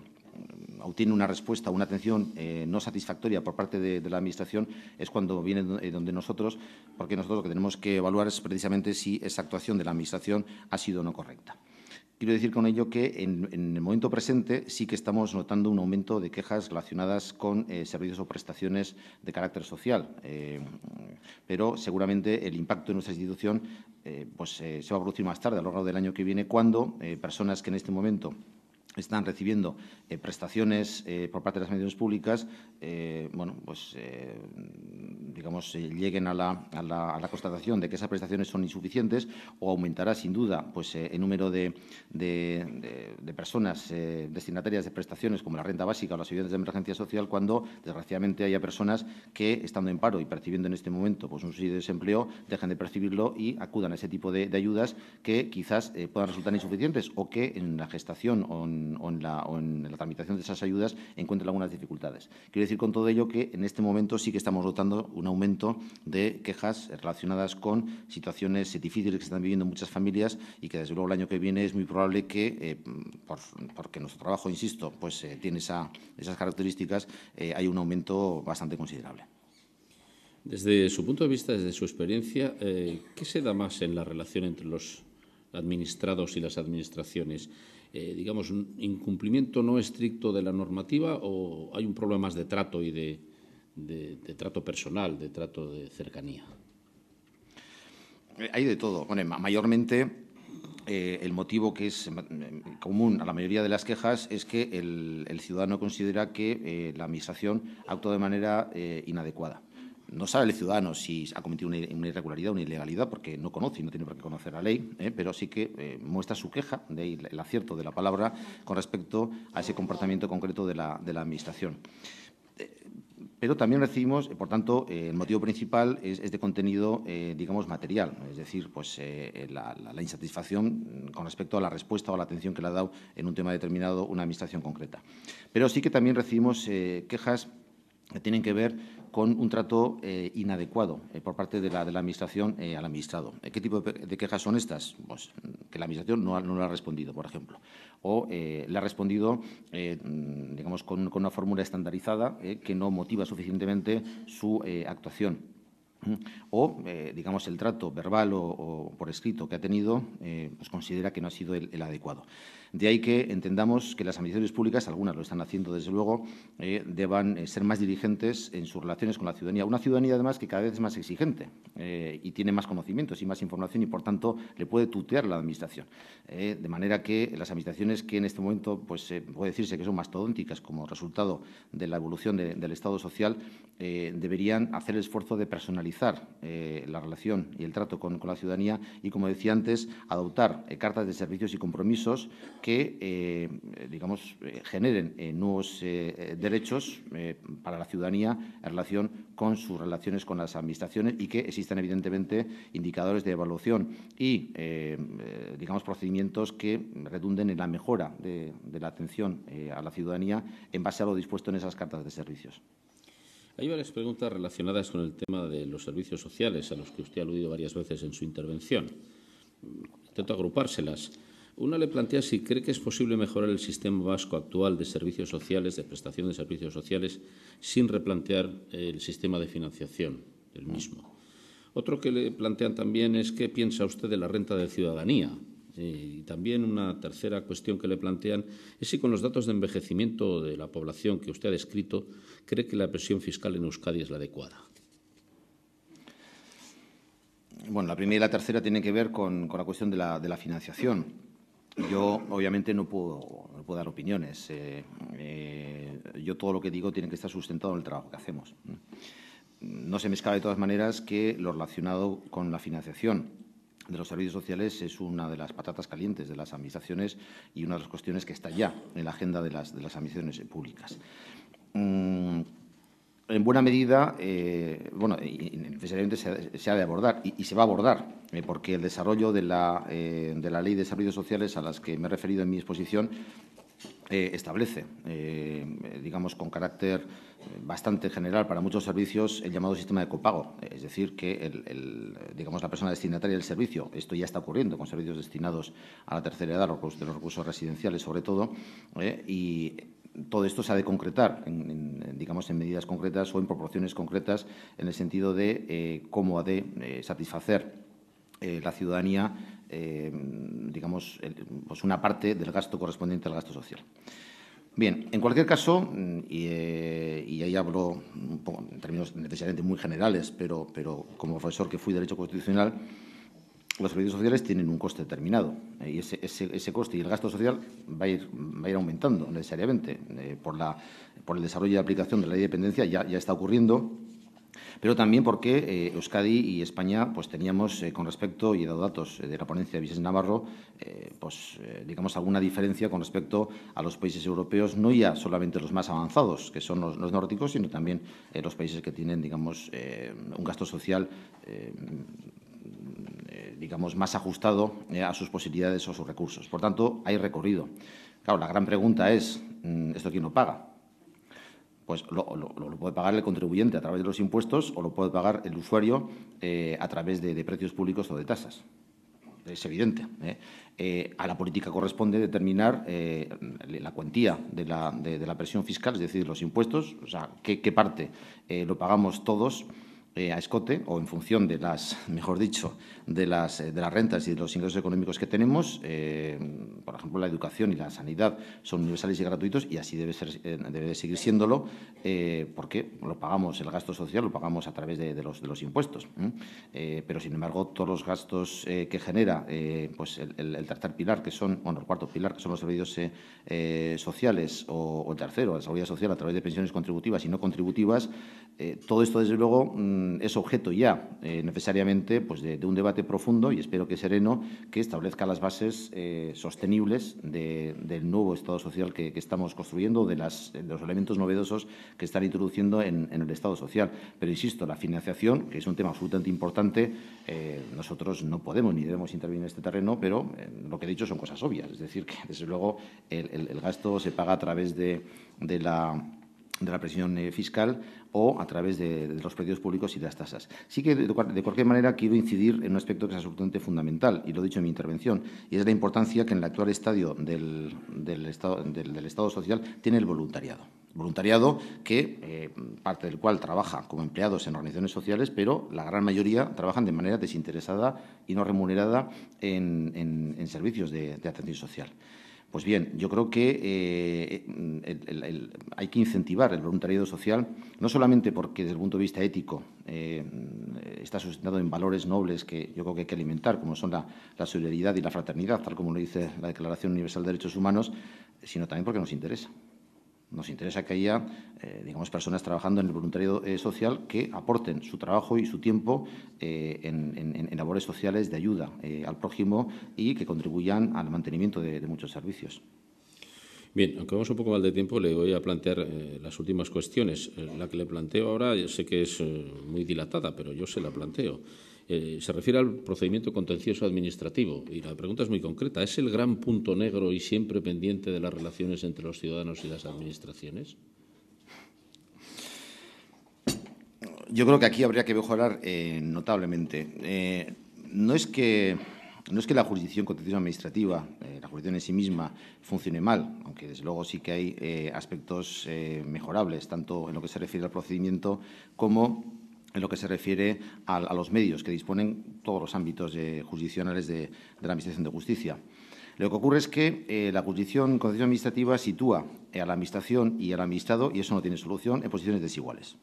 obtiene una respuesta, una atención eh, no satisfactoria por parte de, de, la Administración, es cuando viene eh, donde nosotros, porque nosotros lo que tenemos que evaluar es precisamente si esa actuación de la Administración ha sido o no correcta. Quiero decir con ello que en, el momento presente sí que estamos notando un aumento de quejas relacionadas con eh, servicios o prestaciones de carácter social, eh, pero seguramente el impacto en nuestra institución eh, pues, se va a producir más tarde, a lo largo del año que viene, cuando personas que en este momento están recibiendo eh, prestaciones eh, por parte de las medidas públicas, eh, bueno, pues digamos, lleguen a la, a, la, a la, constatación de que esas prestaciones son insuficientes o aumentará sin duda pues, el número de, de, personas destinatarias de prestaciones como la renta básica o las ayudas de emergencia social cuando, desgraciadamente, haya personas que, estando en paro y percibiendo en este momento pues, un subsidio de desempleo, dejan de percibirlo y acudan a ese tipo de, ayudas que quizás puedan resultar insuficientes o que en la gestación o en o en, la, tramitación de esas ayudas encuentren algunas dificultades. Quiero decir con todo ello que en este momento sí que estamos notando un aumento de quejas relacionadas con situaciones difíciles que se están viviendo muchas familias y que desde luego el año que viene es muy probable que, eh, porque nuestro trabajo, insisto, pues eh, tiene esas características, eh, hay un aumento bastante considerable. Desde su punto de vista, desde su experiencia, ¿qué se da más en la relación entre los administrados y las administraciones? Eh, digamos, un incumplimiento no estricto de la normativa o hay un problema más de trato y de, de, trato personal, de trato de cercanía? Eh, hay de todo. Bueno, mayormente eh, el motivo que es común a la mayoría de las quejas es que el, ciudadano considera que la Administración actúa de manera inadecuada no sabe el ciudadano si ha cometido una, irregularidad o una ilegalidad, porque no conoce y no tiene por qué conocer la ley, ¿eh? pero sí que eh, muestra su queja, de el acierto de la palabra, con respecto a ese comportamiento concreto de la, Administración. Eh, pero también recibimos, por tanto, el motivo principal es, de contenido, digamos, material, es decir, pues la, insatisfacción mm, con respecto a la respuesta o la atención que le ha dado en un tema determinado una administración concreta. Pero sí que también recibimos quejas tienen que ver con un trato eh, inadecuado eh, por parte de la, Administración eh, al Administrado. ¿Qué tipo de quejas son estas? Pues que la Administración no, le ha respondido, por ejemplo. O le ha respondido, digamos, con, una fórmula estandarizada que no motiva suficientemente su actuación o, digamos, el trato verbal o, por escrito que ha tenido, pues considera que no ha sido el adecuado. De ahí que entendamos que las administraciones públicas, algunas lo están haciendo desde luego, eh, deban eh, ser más diligentes en sus relaciones con la ciudadanía. Una ciudadanía además que cada vez es más exigente eh, y tiene más conocimientos y más información y por tanto le puede tutear la administración. de manera que las administraciones que en este momento pues, puede decirse que son mastodónticas como resultado de la evolución del Estado social, deberían hacer el esfuerzo de personalizar la relación y el trato con, con, la ciudadanía y, como decía antes, adoptar cartas de servicios y compromisos que, eh, digamos, eh, generen eh, nuevos derechos para la ciudadanía en relación con sus relaciones con las administraciones y que existan, evidentemente, indicadores de evaluación y, digamos, procedimientos que redunden en la mejora de la atención a la ciudadanía en base a lo dispuesto en esas cartas de servicios. Hay varias preguntas relacionadas con el tema de los servicios sociales, a los que usted ha aludido varias veces en su intervención. Intento agrupárselas. Una le plantea si cree que es posible mejorar el sistema vasco actual de servicios sociales, de prestación de servicios sociales, sin replantear el sistema de financiación del mismo. Otro que le plantean también es qué piensa usted de la renta de ciudadanía. Y también una tercera cuestión que le plantean es si con los datos de envejecimiento de la población que usted ha descrito, cree que la presión fiscal en Euskadi es la adecuada. Bueno, la primera y la tercera tienen que ver con, la cuestión de la financiación. Yo, obviamente, no puedo, dar opiniones. Eh, eh, yo todo lo que digo tiene que estar sustentado en el trabajo que hacemos. No se me escapa, de todas maneras, que lo relacionado con la financiación de los servicios sociales es una de las patatas calientes de las administraciones y una de las cuestiones que está ya en la agenda de las, de administraciones públicas. Mm, en buena medida, eh, bueno, necesariamente se, ha de abordar y, se va a abordar, eh, porque el desarrollo de la, eh, de la Ley de Servicios Sociales a las que me he referido en mi exposición establece, digamos, con carácter bastante general para muchos servicios, el llamado sistema de copago, es decir, que el, digamos, la persona destinataria del servicio, esto ya está ocurriendo con servicios destinados a la tercera edad, de los recursos residenciales sobre todo, y todo esto se ha de concretar, en, digamos, en medidas concretas o en proporciones concretas, en el sentido de eh, cómo ha de eh, satisfacer eh, la ciudadanía, digamos, pues una parte del gasto correspondiente al gasto social. Bien, en cualquier caso, mm, y, ahí hablo en términos necesariamente muy generales, pero, pero como profesor que fui de Derecho Constitucional, los servicios sociales tienen un coste determinado eh, y ese, coste y el gasto social va a ir, aumentando necesariamente eh, por, el desarrollo y la aplicación de la ley de dependencia ya, está ocurriendo pero también porque eh, Euskadi y España pues teníamos con respecto y he dado datos de la ponencia de Vicente Navarro pues digamos alguna diferencia con respecto a los países europeos no ya solamente los más avanzados que son los, los nórdicos sino también los países que tienen digamos un gasto social digamos, más ajustado eh, a sus posibilidades o sus recursos. Por tanto, hay recorrido. Claro, la gran pregunta es, mm, ¿esto quién lo paga? Pues lo, puede pagar el contribuyente a través de los impuestos o lo puede pagar el usuario eh, a través de, precios públicos o de tasas. Es evidente. ¿eh? a la política corresponde determinar la cuantía de la, presión fiscal, es decir, los impuestos, o sea, qué parte lo pagamos todos eh, a escote o en función de las, mejor dicho, de las, eh, de las rentas y de los ingresos económicos que tenemos. Eh, por ejemplo, la educación y la sanidad son universales y gratuitos y así debe, ser, debe seguir siéndolo porque lo pagamos, el gasto social lo pagamos a través de, los, de los, impuestos. pero, sin embargo, todos los gastos que genera pues el, tercer pilar, que son, bueno, el cuarto pilar, que son los servicios sociales o, el tercero, la seguridad social a través de pensiones contributivas y no contributivas, todo esto, desde luego, mm, es objeto ya eh, necesariamente pues de, un debate profundo y espero que sereno que establezca las bases eh, sostenibles del nuevo Estado social que, estamos construyendo, de, los elementos novedosos que están introduciendo en, el Estado social. Pero insisto, la financiación, que es un tema absolutamente importante, eh, nosotros no podemos ni debemos intervenir en este terreno, pero lo que he dicho son cosas obvias. Es decir, que desde luego el gasto se paga a través de la de la presión eh, fiscal o a través de, los precios públicos y de las tasas. Sí que, de, cualquier manera, quiero incidir en un aspecto que es absolutamente fundamental, y lo he dicho en mi intervención, y es la importancia que en el actual estadio del, estado, del, estado social tiene el voluntariado voluntariado que eh, parte del cual trabaja como empleados en organizaciones sociales, pero la gran mayoría trabajan de manera desinteresada y no remunerada en, servicios de, atención social. Pues bien, yo creo que eh, hay que incentivar el voluntariado social, no solamente porque desde el punto de vista ético eh, está sustentado en valores nobles que yo creo que hay que alimentar, como son la, solidaridad y la fraternidad, tal como lo dice la Declaración Universal de Derechos Humanos, sino también porque nos interesa. Nos interesa que haya, eh, digamos, personas trabajando en el voluntariado eh, social que aporten su trabajo y su tiempo eh, en, labores sociales de ayuda al prójimo y que contribuyan al mantenimiento de, muchos servicios. Bien, aunque vamos un poco mal de tiempo, le voy a plantear las últimas cuestiones. la que le planteo ahora, yo sé que es muy dilatada, pero yo se la planteo. Eh, se refiere al procedimiento contencioso administrativo y la pregunta es muy concreta. ¿Es el gran punto negro y siempre pendiente de las relaciones entre los ciudadanos y las administraciones? Yo creo que aquí habría que mejorar eh, notablemente. Eh, no es que no es que la jurisdicción contenciosa administrativa, la jurisdicción en sí misma, funcione mal, aunque desde luego sí que hay aspectos mejorables, tanto en lo que se refiere al procedimiento como en lo que se refiere a, los medios que disponen todos los ámbitos jurisdiccionales de, la Administración de Justicia. Lo que ocurre es que eh, la jurisdicción, administrativa sitúa a la Administración y al Administrado, y eso no tiene solución, en posiciones desiguales.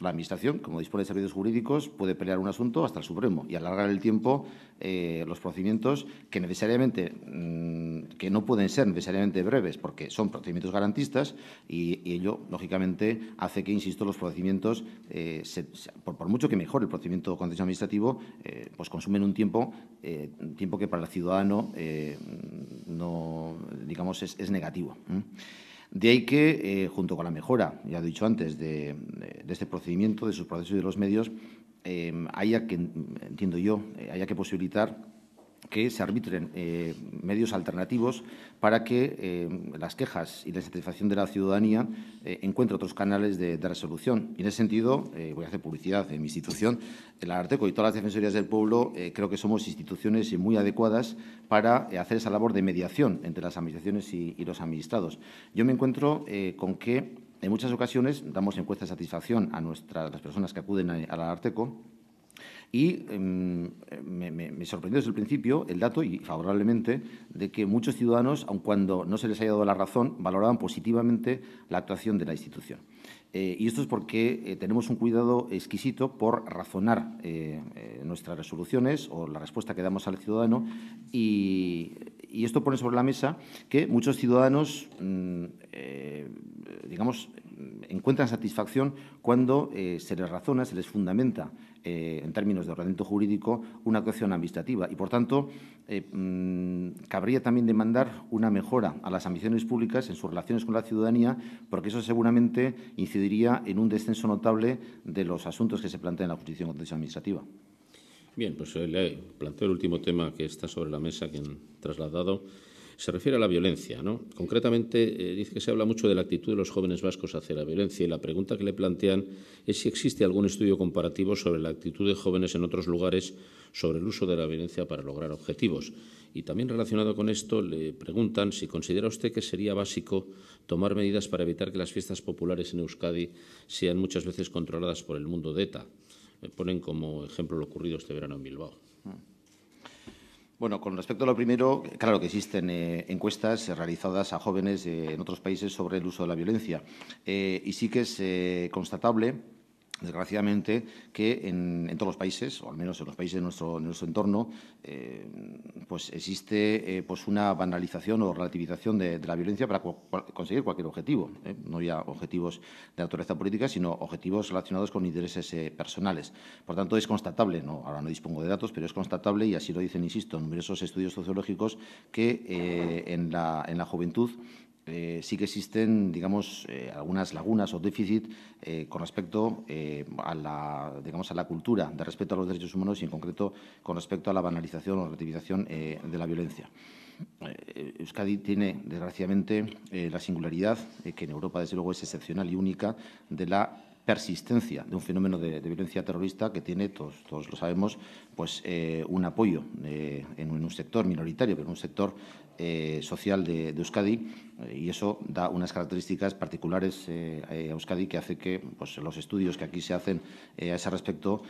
La Administración, como dispone de servicios jurídicos, puede pelear un asunto hasta el Supremo y alargar el tiempo eh, los procedimientos que necesariamente, mm, que no pueden ser necesariamente breves, porque son procedimientos garantistas y, ello, lógicamente, hace que, insisto, los procedimientos, eh, por, mucho que mejore el procedimiento contencioso administrativo, eh, pues consumen un tiempo, tiempo que para el ciudadano no, digamos, es, negativo. De ahí que, eh, junto con la mejora, ya he dicho antes, de, este procedimiento, de sus procesos y de los medios, eh, haya que, entiendo yo, eh, haya que posibilitar que se arbitren eh, medios alternativos para que eh, las quejas y la satisfacción de la ciudadanía eh, encuentre encuentren otros canales de, resolución. en ese sentido, voy a hacer publicidad en mi institución, la Arteco y todas las defensorías del pueblo creo que somos instituciones muy adecuadas para hacer esa labor de mediación entre las administraciones y, los administrados. Yo me encuentro con que en muchas ocasiones damos encuestas de satisfacción a nuestras, las personas que acuden la Arteco y em, me, sorprendió desde el principio el dato, y favorablemente, de que muchos ciudadanos, aun cuando no se les haya dado la razón, valoraban positivamente la actuación de la institución. Eh, y esto es porque eh, tenemos un cuidado exquisito por razonar eh, nuestras resoluciones o la respuesta que damos al ciudadano. Y, esto pone sobre la mesa que muchos ciudadanos, mm, digamos, encuentran satisfacción cuando eh, se les razona, se les fundamenta, eh, en términos de ordenamiento jurídico, una actuación administrativa. Y, por tanto, eh, mm, cabría también demandar una mejora a las ambiciones públicas en sus relaciones con la ciudadanía, porque eso seguramente incidiría en un descenso notable de los asuntos que se plantean en la justicia administrativa. Bien, pues le planteo el último tema que está sobre la mesa que han trasladado se refiere a la violencia. ¿no? Concretamente, eh, dice que se habla mucho de la actitud de los jóvenes vascos hacia la violencia y la pregunta que le plantean es si existe algún estudio comparativo sobre la actitud de jóvenes en otros lugares sobre el uso de la violencia para lograr objetivos. Y también relacionado con esto, le preguntan si considera usted que sería básico tomar medidas para evitar que las fiestas populares en Euskadi sean muchas veces controladas por el mundo de ETA. Eh, ponen como ejemplo lo ocurrido este verano en Bilbao. Bueno, con respecto a lo primero, claro que existen eh, encuestas realizadas a jóvenes eh, en otros países sobre el uso de la violencia eh, y sí que es constatable desgraciadamente, que en, todos los países, o al menos en los países de nuestro, entorno, eh, pues existe eh, pues una banalización o relativización de, la violencia para conseguir cualquier objetivo. ¿eh? No ya objetivos de naturaleza política, sino objetivos relacionados con intereses personales. Por tanto, es constatable, no, ahora no dispongo de datos, pero es constatable, y así lo dicen, insisto, numerosos estudios sociológicos, que la, en la juventud eh, sí que existen, digamos, eh, algunas lagunas o déficit eh, con respecto a, la, digamos, a la cultura de respeto a los derechos humanos y, en concreto, con respecto a la banalización o relativización de la violencia. Euskadi tiene, desgraciadamente, la singularidad, que en Europa, desde luego, es excepcional y única, de la persistencia de un fenómeno de, violencia terrorista que tiene, todos, todos lo sabemos, pues eh, un apoyo eh, en, un sector minoritario, pero en un sector eh, social de, Euskadi y eso da unas características particulares a Euskadi que hace que pues, los estudios que aquí se hacen a ese respecto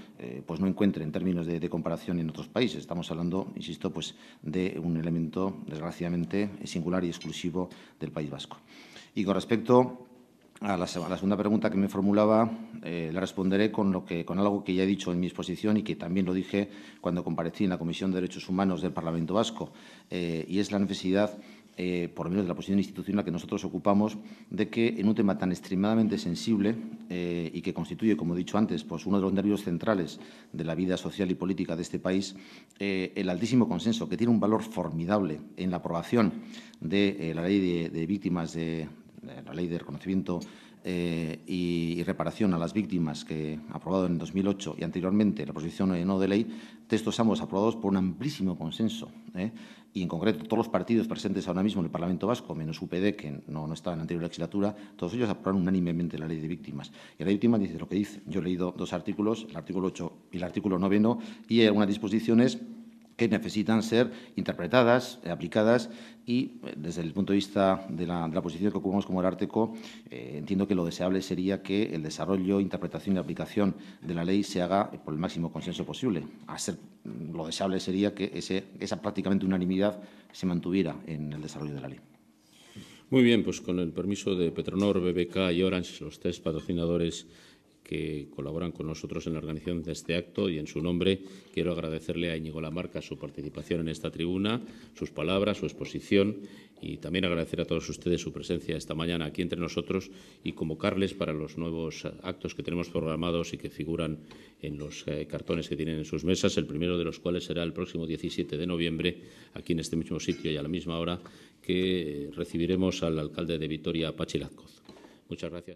pues no encuentren términos de, de, comparación en otros países. Estamos hablando, insisto, pues de un elemento desgraciadamente singular y exclusivo del País Vasco. Y con respecto a la, segunda pregunta que me formulaba, eh, la responderé con, lo que, con algo que ya he dicho en mi exposición y que también lo dije cuando comparecí en la Comisión de Derechos Humanos del Parlamento Vasco, eh, y es la necesidad, eh, por medio de la posición institucional que nosotros ocupamos, de que en un tema tan extremadamente sensible y que constituye, como he dicho antes, pues uno de los nervios centrales de la vida social y política de este país, el altísimo consenso, que tiene un valor formidable en la aprobación de la ley de víctimas de, eh, la Ley de Reconocimiento eh, y, Reparación a las Víctimas, que aprobado en 2008 y anteriormente la proposición no de ley, textos ambos aprobados por un amplísimo consenso. Eh, y en concreto, todos los partidos presentes ahora mismo en el Parlamento Vasco, menos UPD, que no, no estaba en la anterior legislatura, todos ellos aprobaron unánimemente la ley de víctimas. Y la ley de víctimas dice lo que dice. Yo he leído dos artículos, el artículo 8 y el artículo 9, y algunas disposiciones que necesitan ser interpretadas, aplicadas y eh, desde el punto de vista de la, posición que ocupamos como el Arteco, eh, entiendo que lo deseable sería que el desarrollo, interpretación y aplicación de la ley se haga por el máximo consenso posible. lo deseable sería que esa prácticamente unanimidad se mantuviera en el desarrollo de la ley. Muy bien, pues con el permiso de Petronor, BBK y Orange, los tres patrocinadores que colaboran con nosotros en la organización de este acto y en su nombre quiero agradecerle a Íñigo Lamarca su participación en esta tribuna, sus palabras, su exposición y también agradecer a todos ustedes su presencia esta mañana aquí entre nosotros y convocarles para los nuevos actos que tenemos programados y que figuran en los eh, cartones que tienen en sus mesas, el primero de los cuales será el próximo 17 de noviembre aquí en este mismo sitio y a la misma hora que recibiremos al alcalde de Vitoria, Pachi Muchas gracias.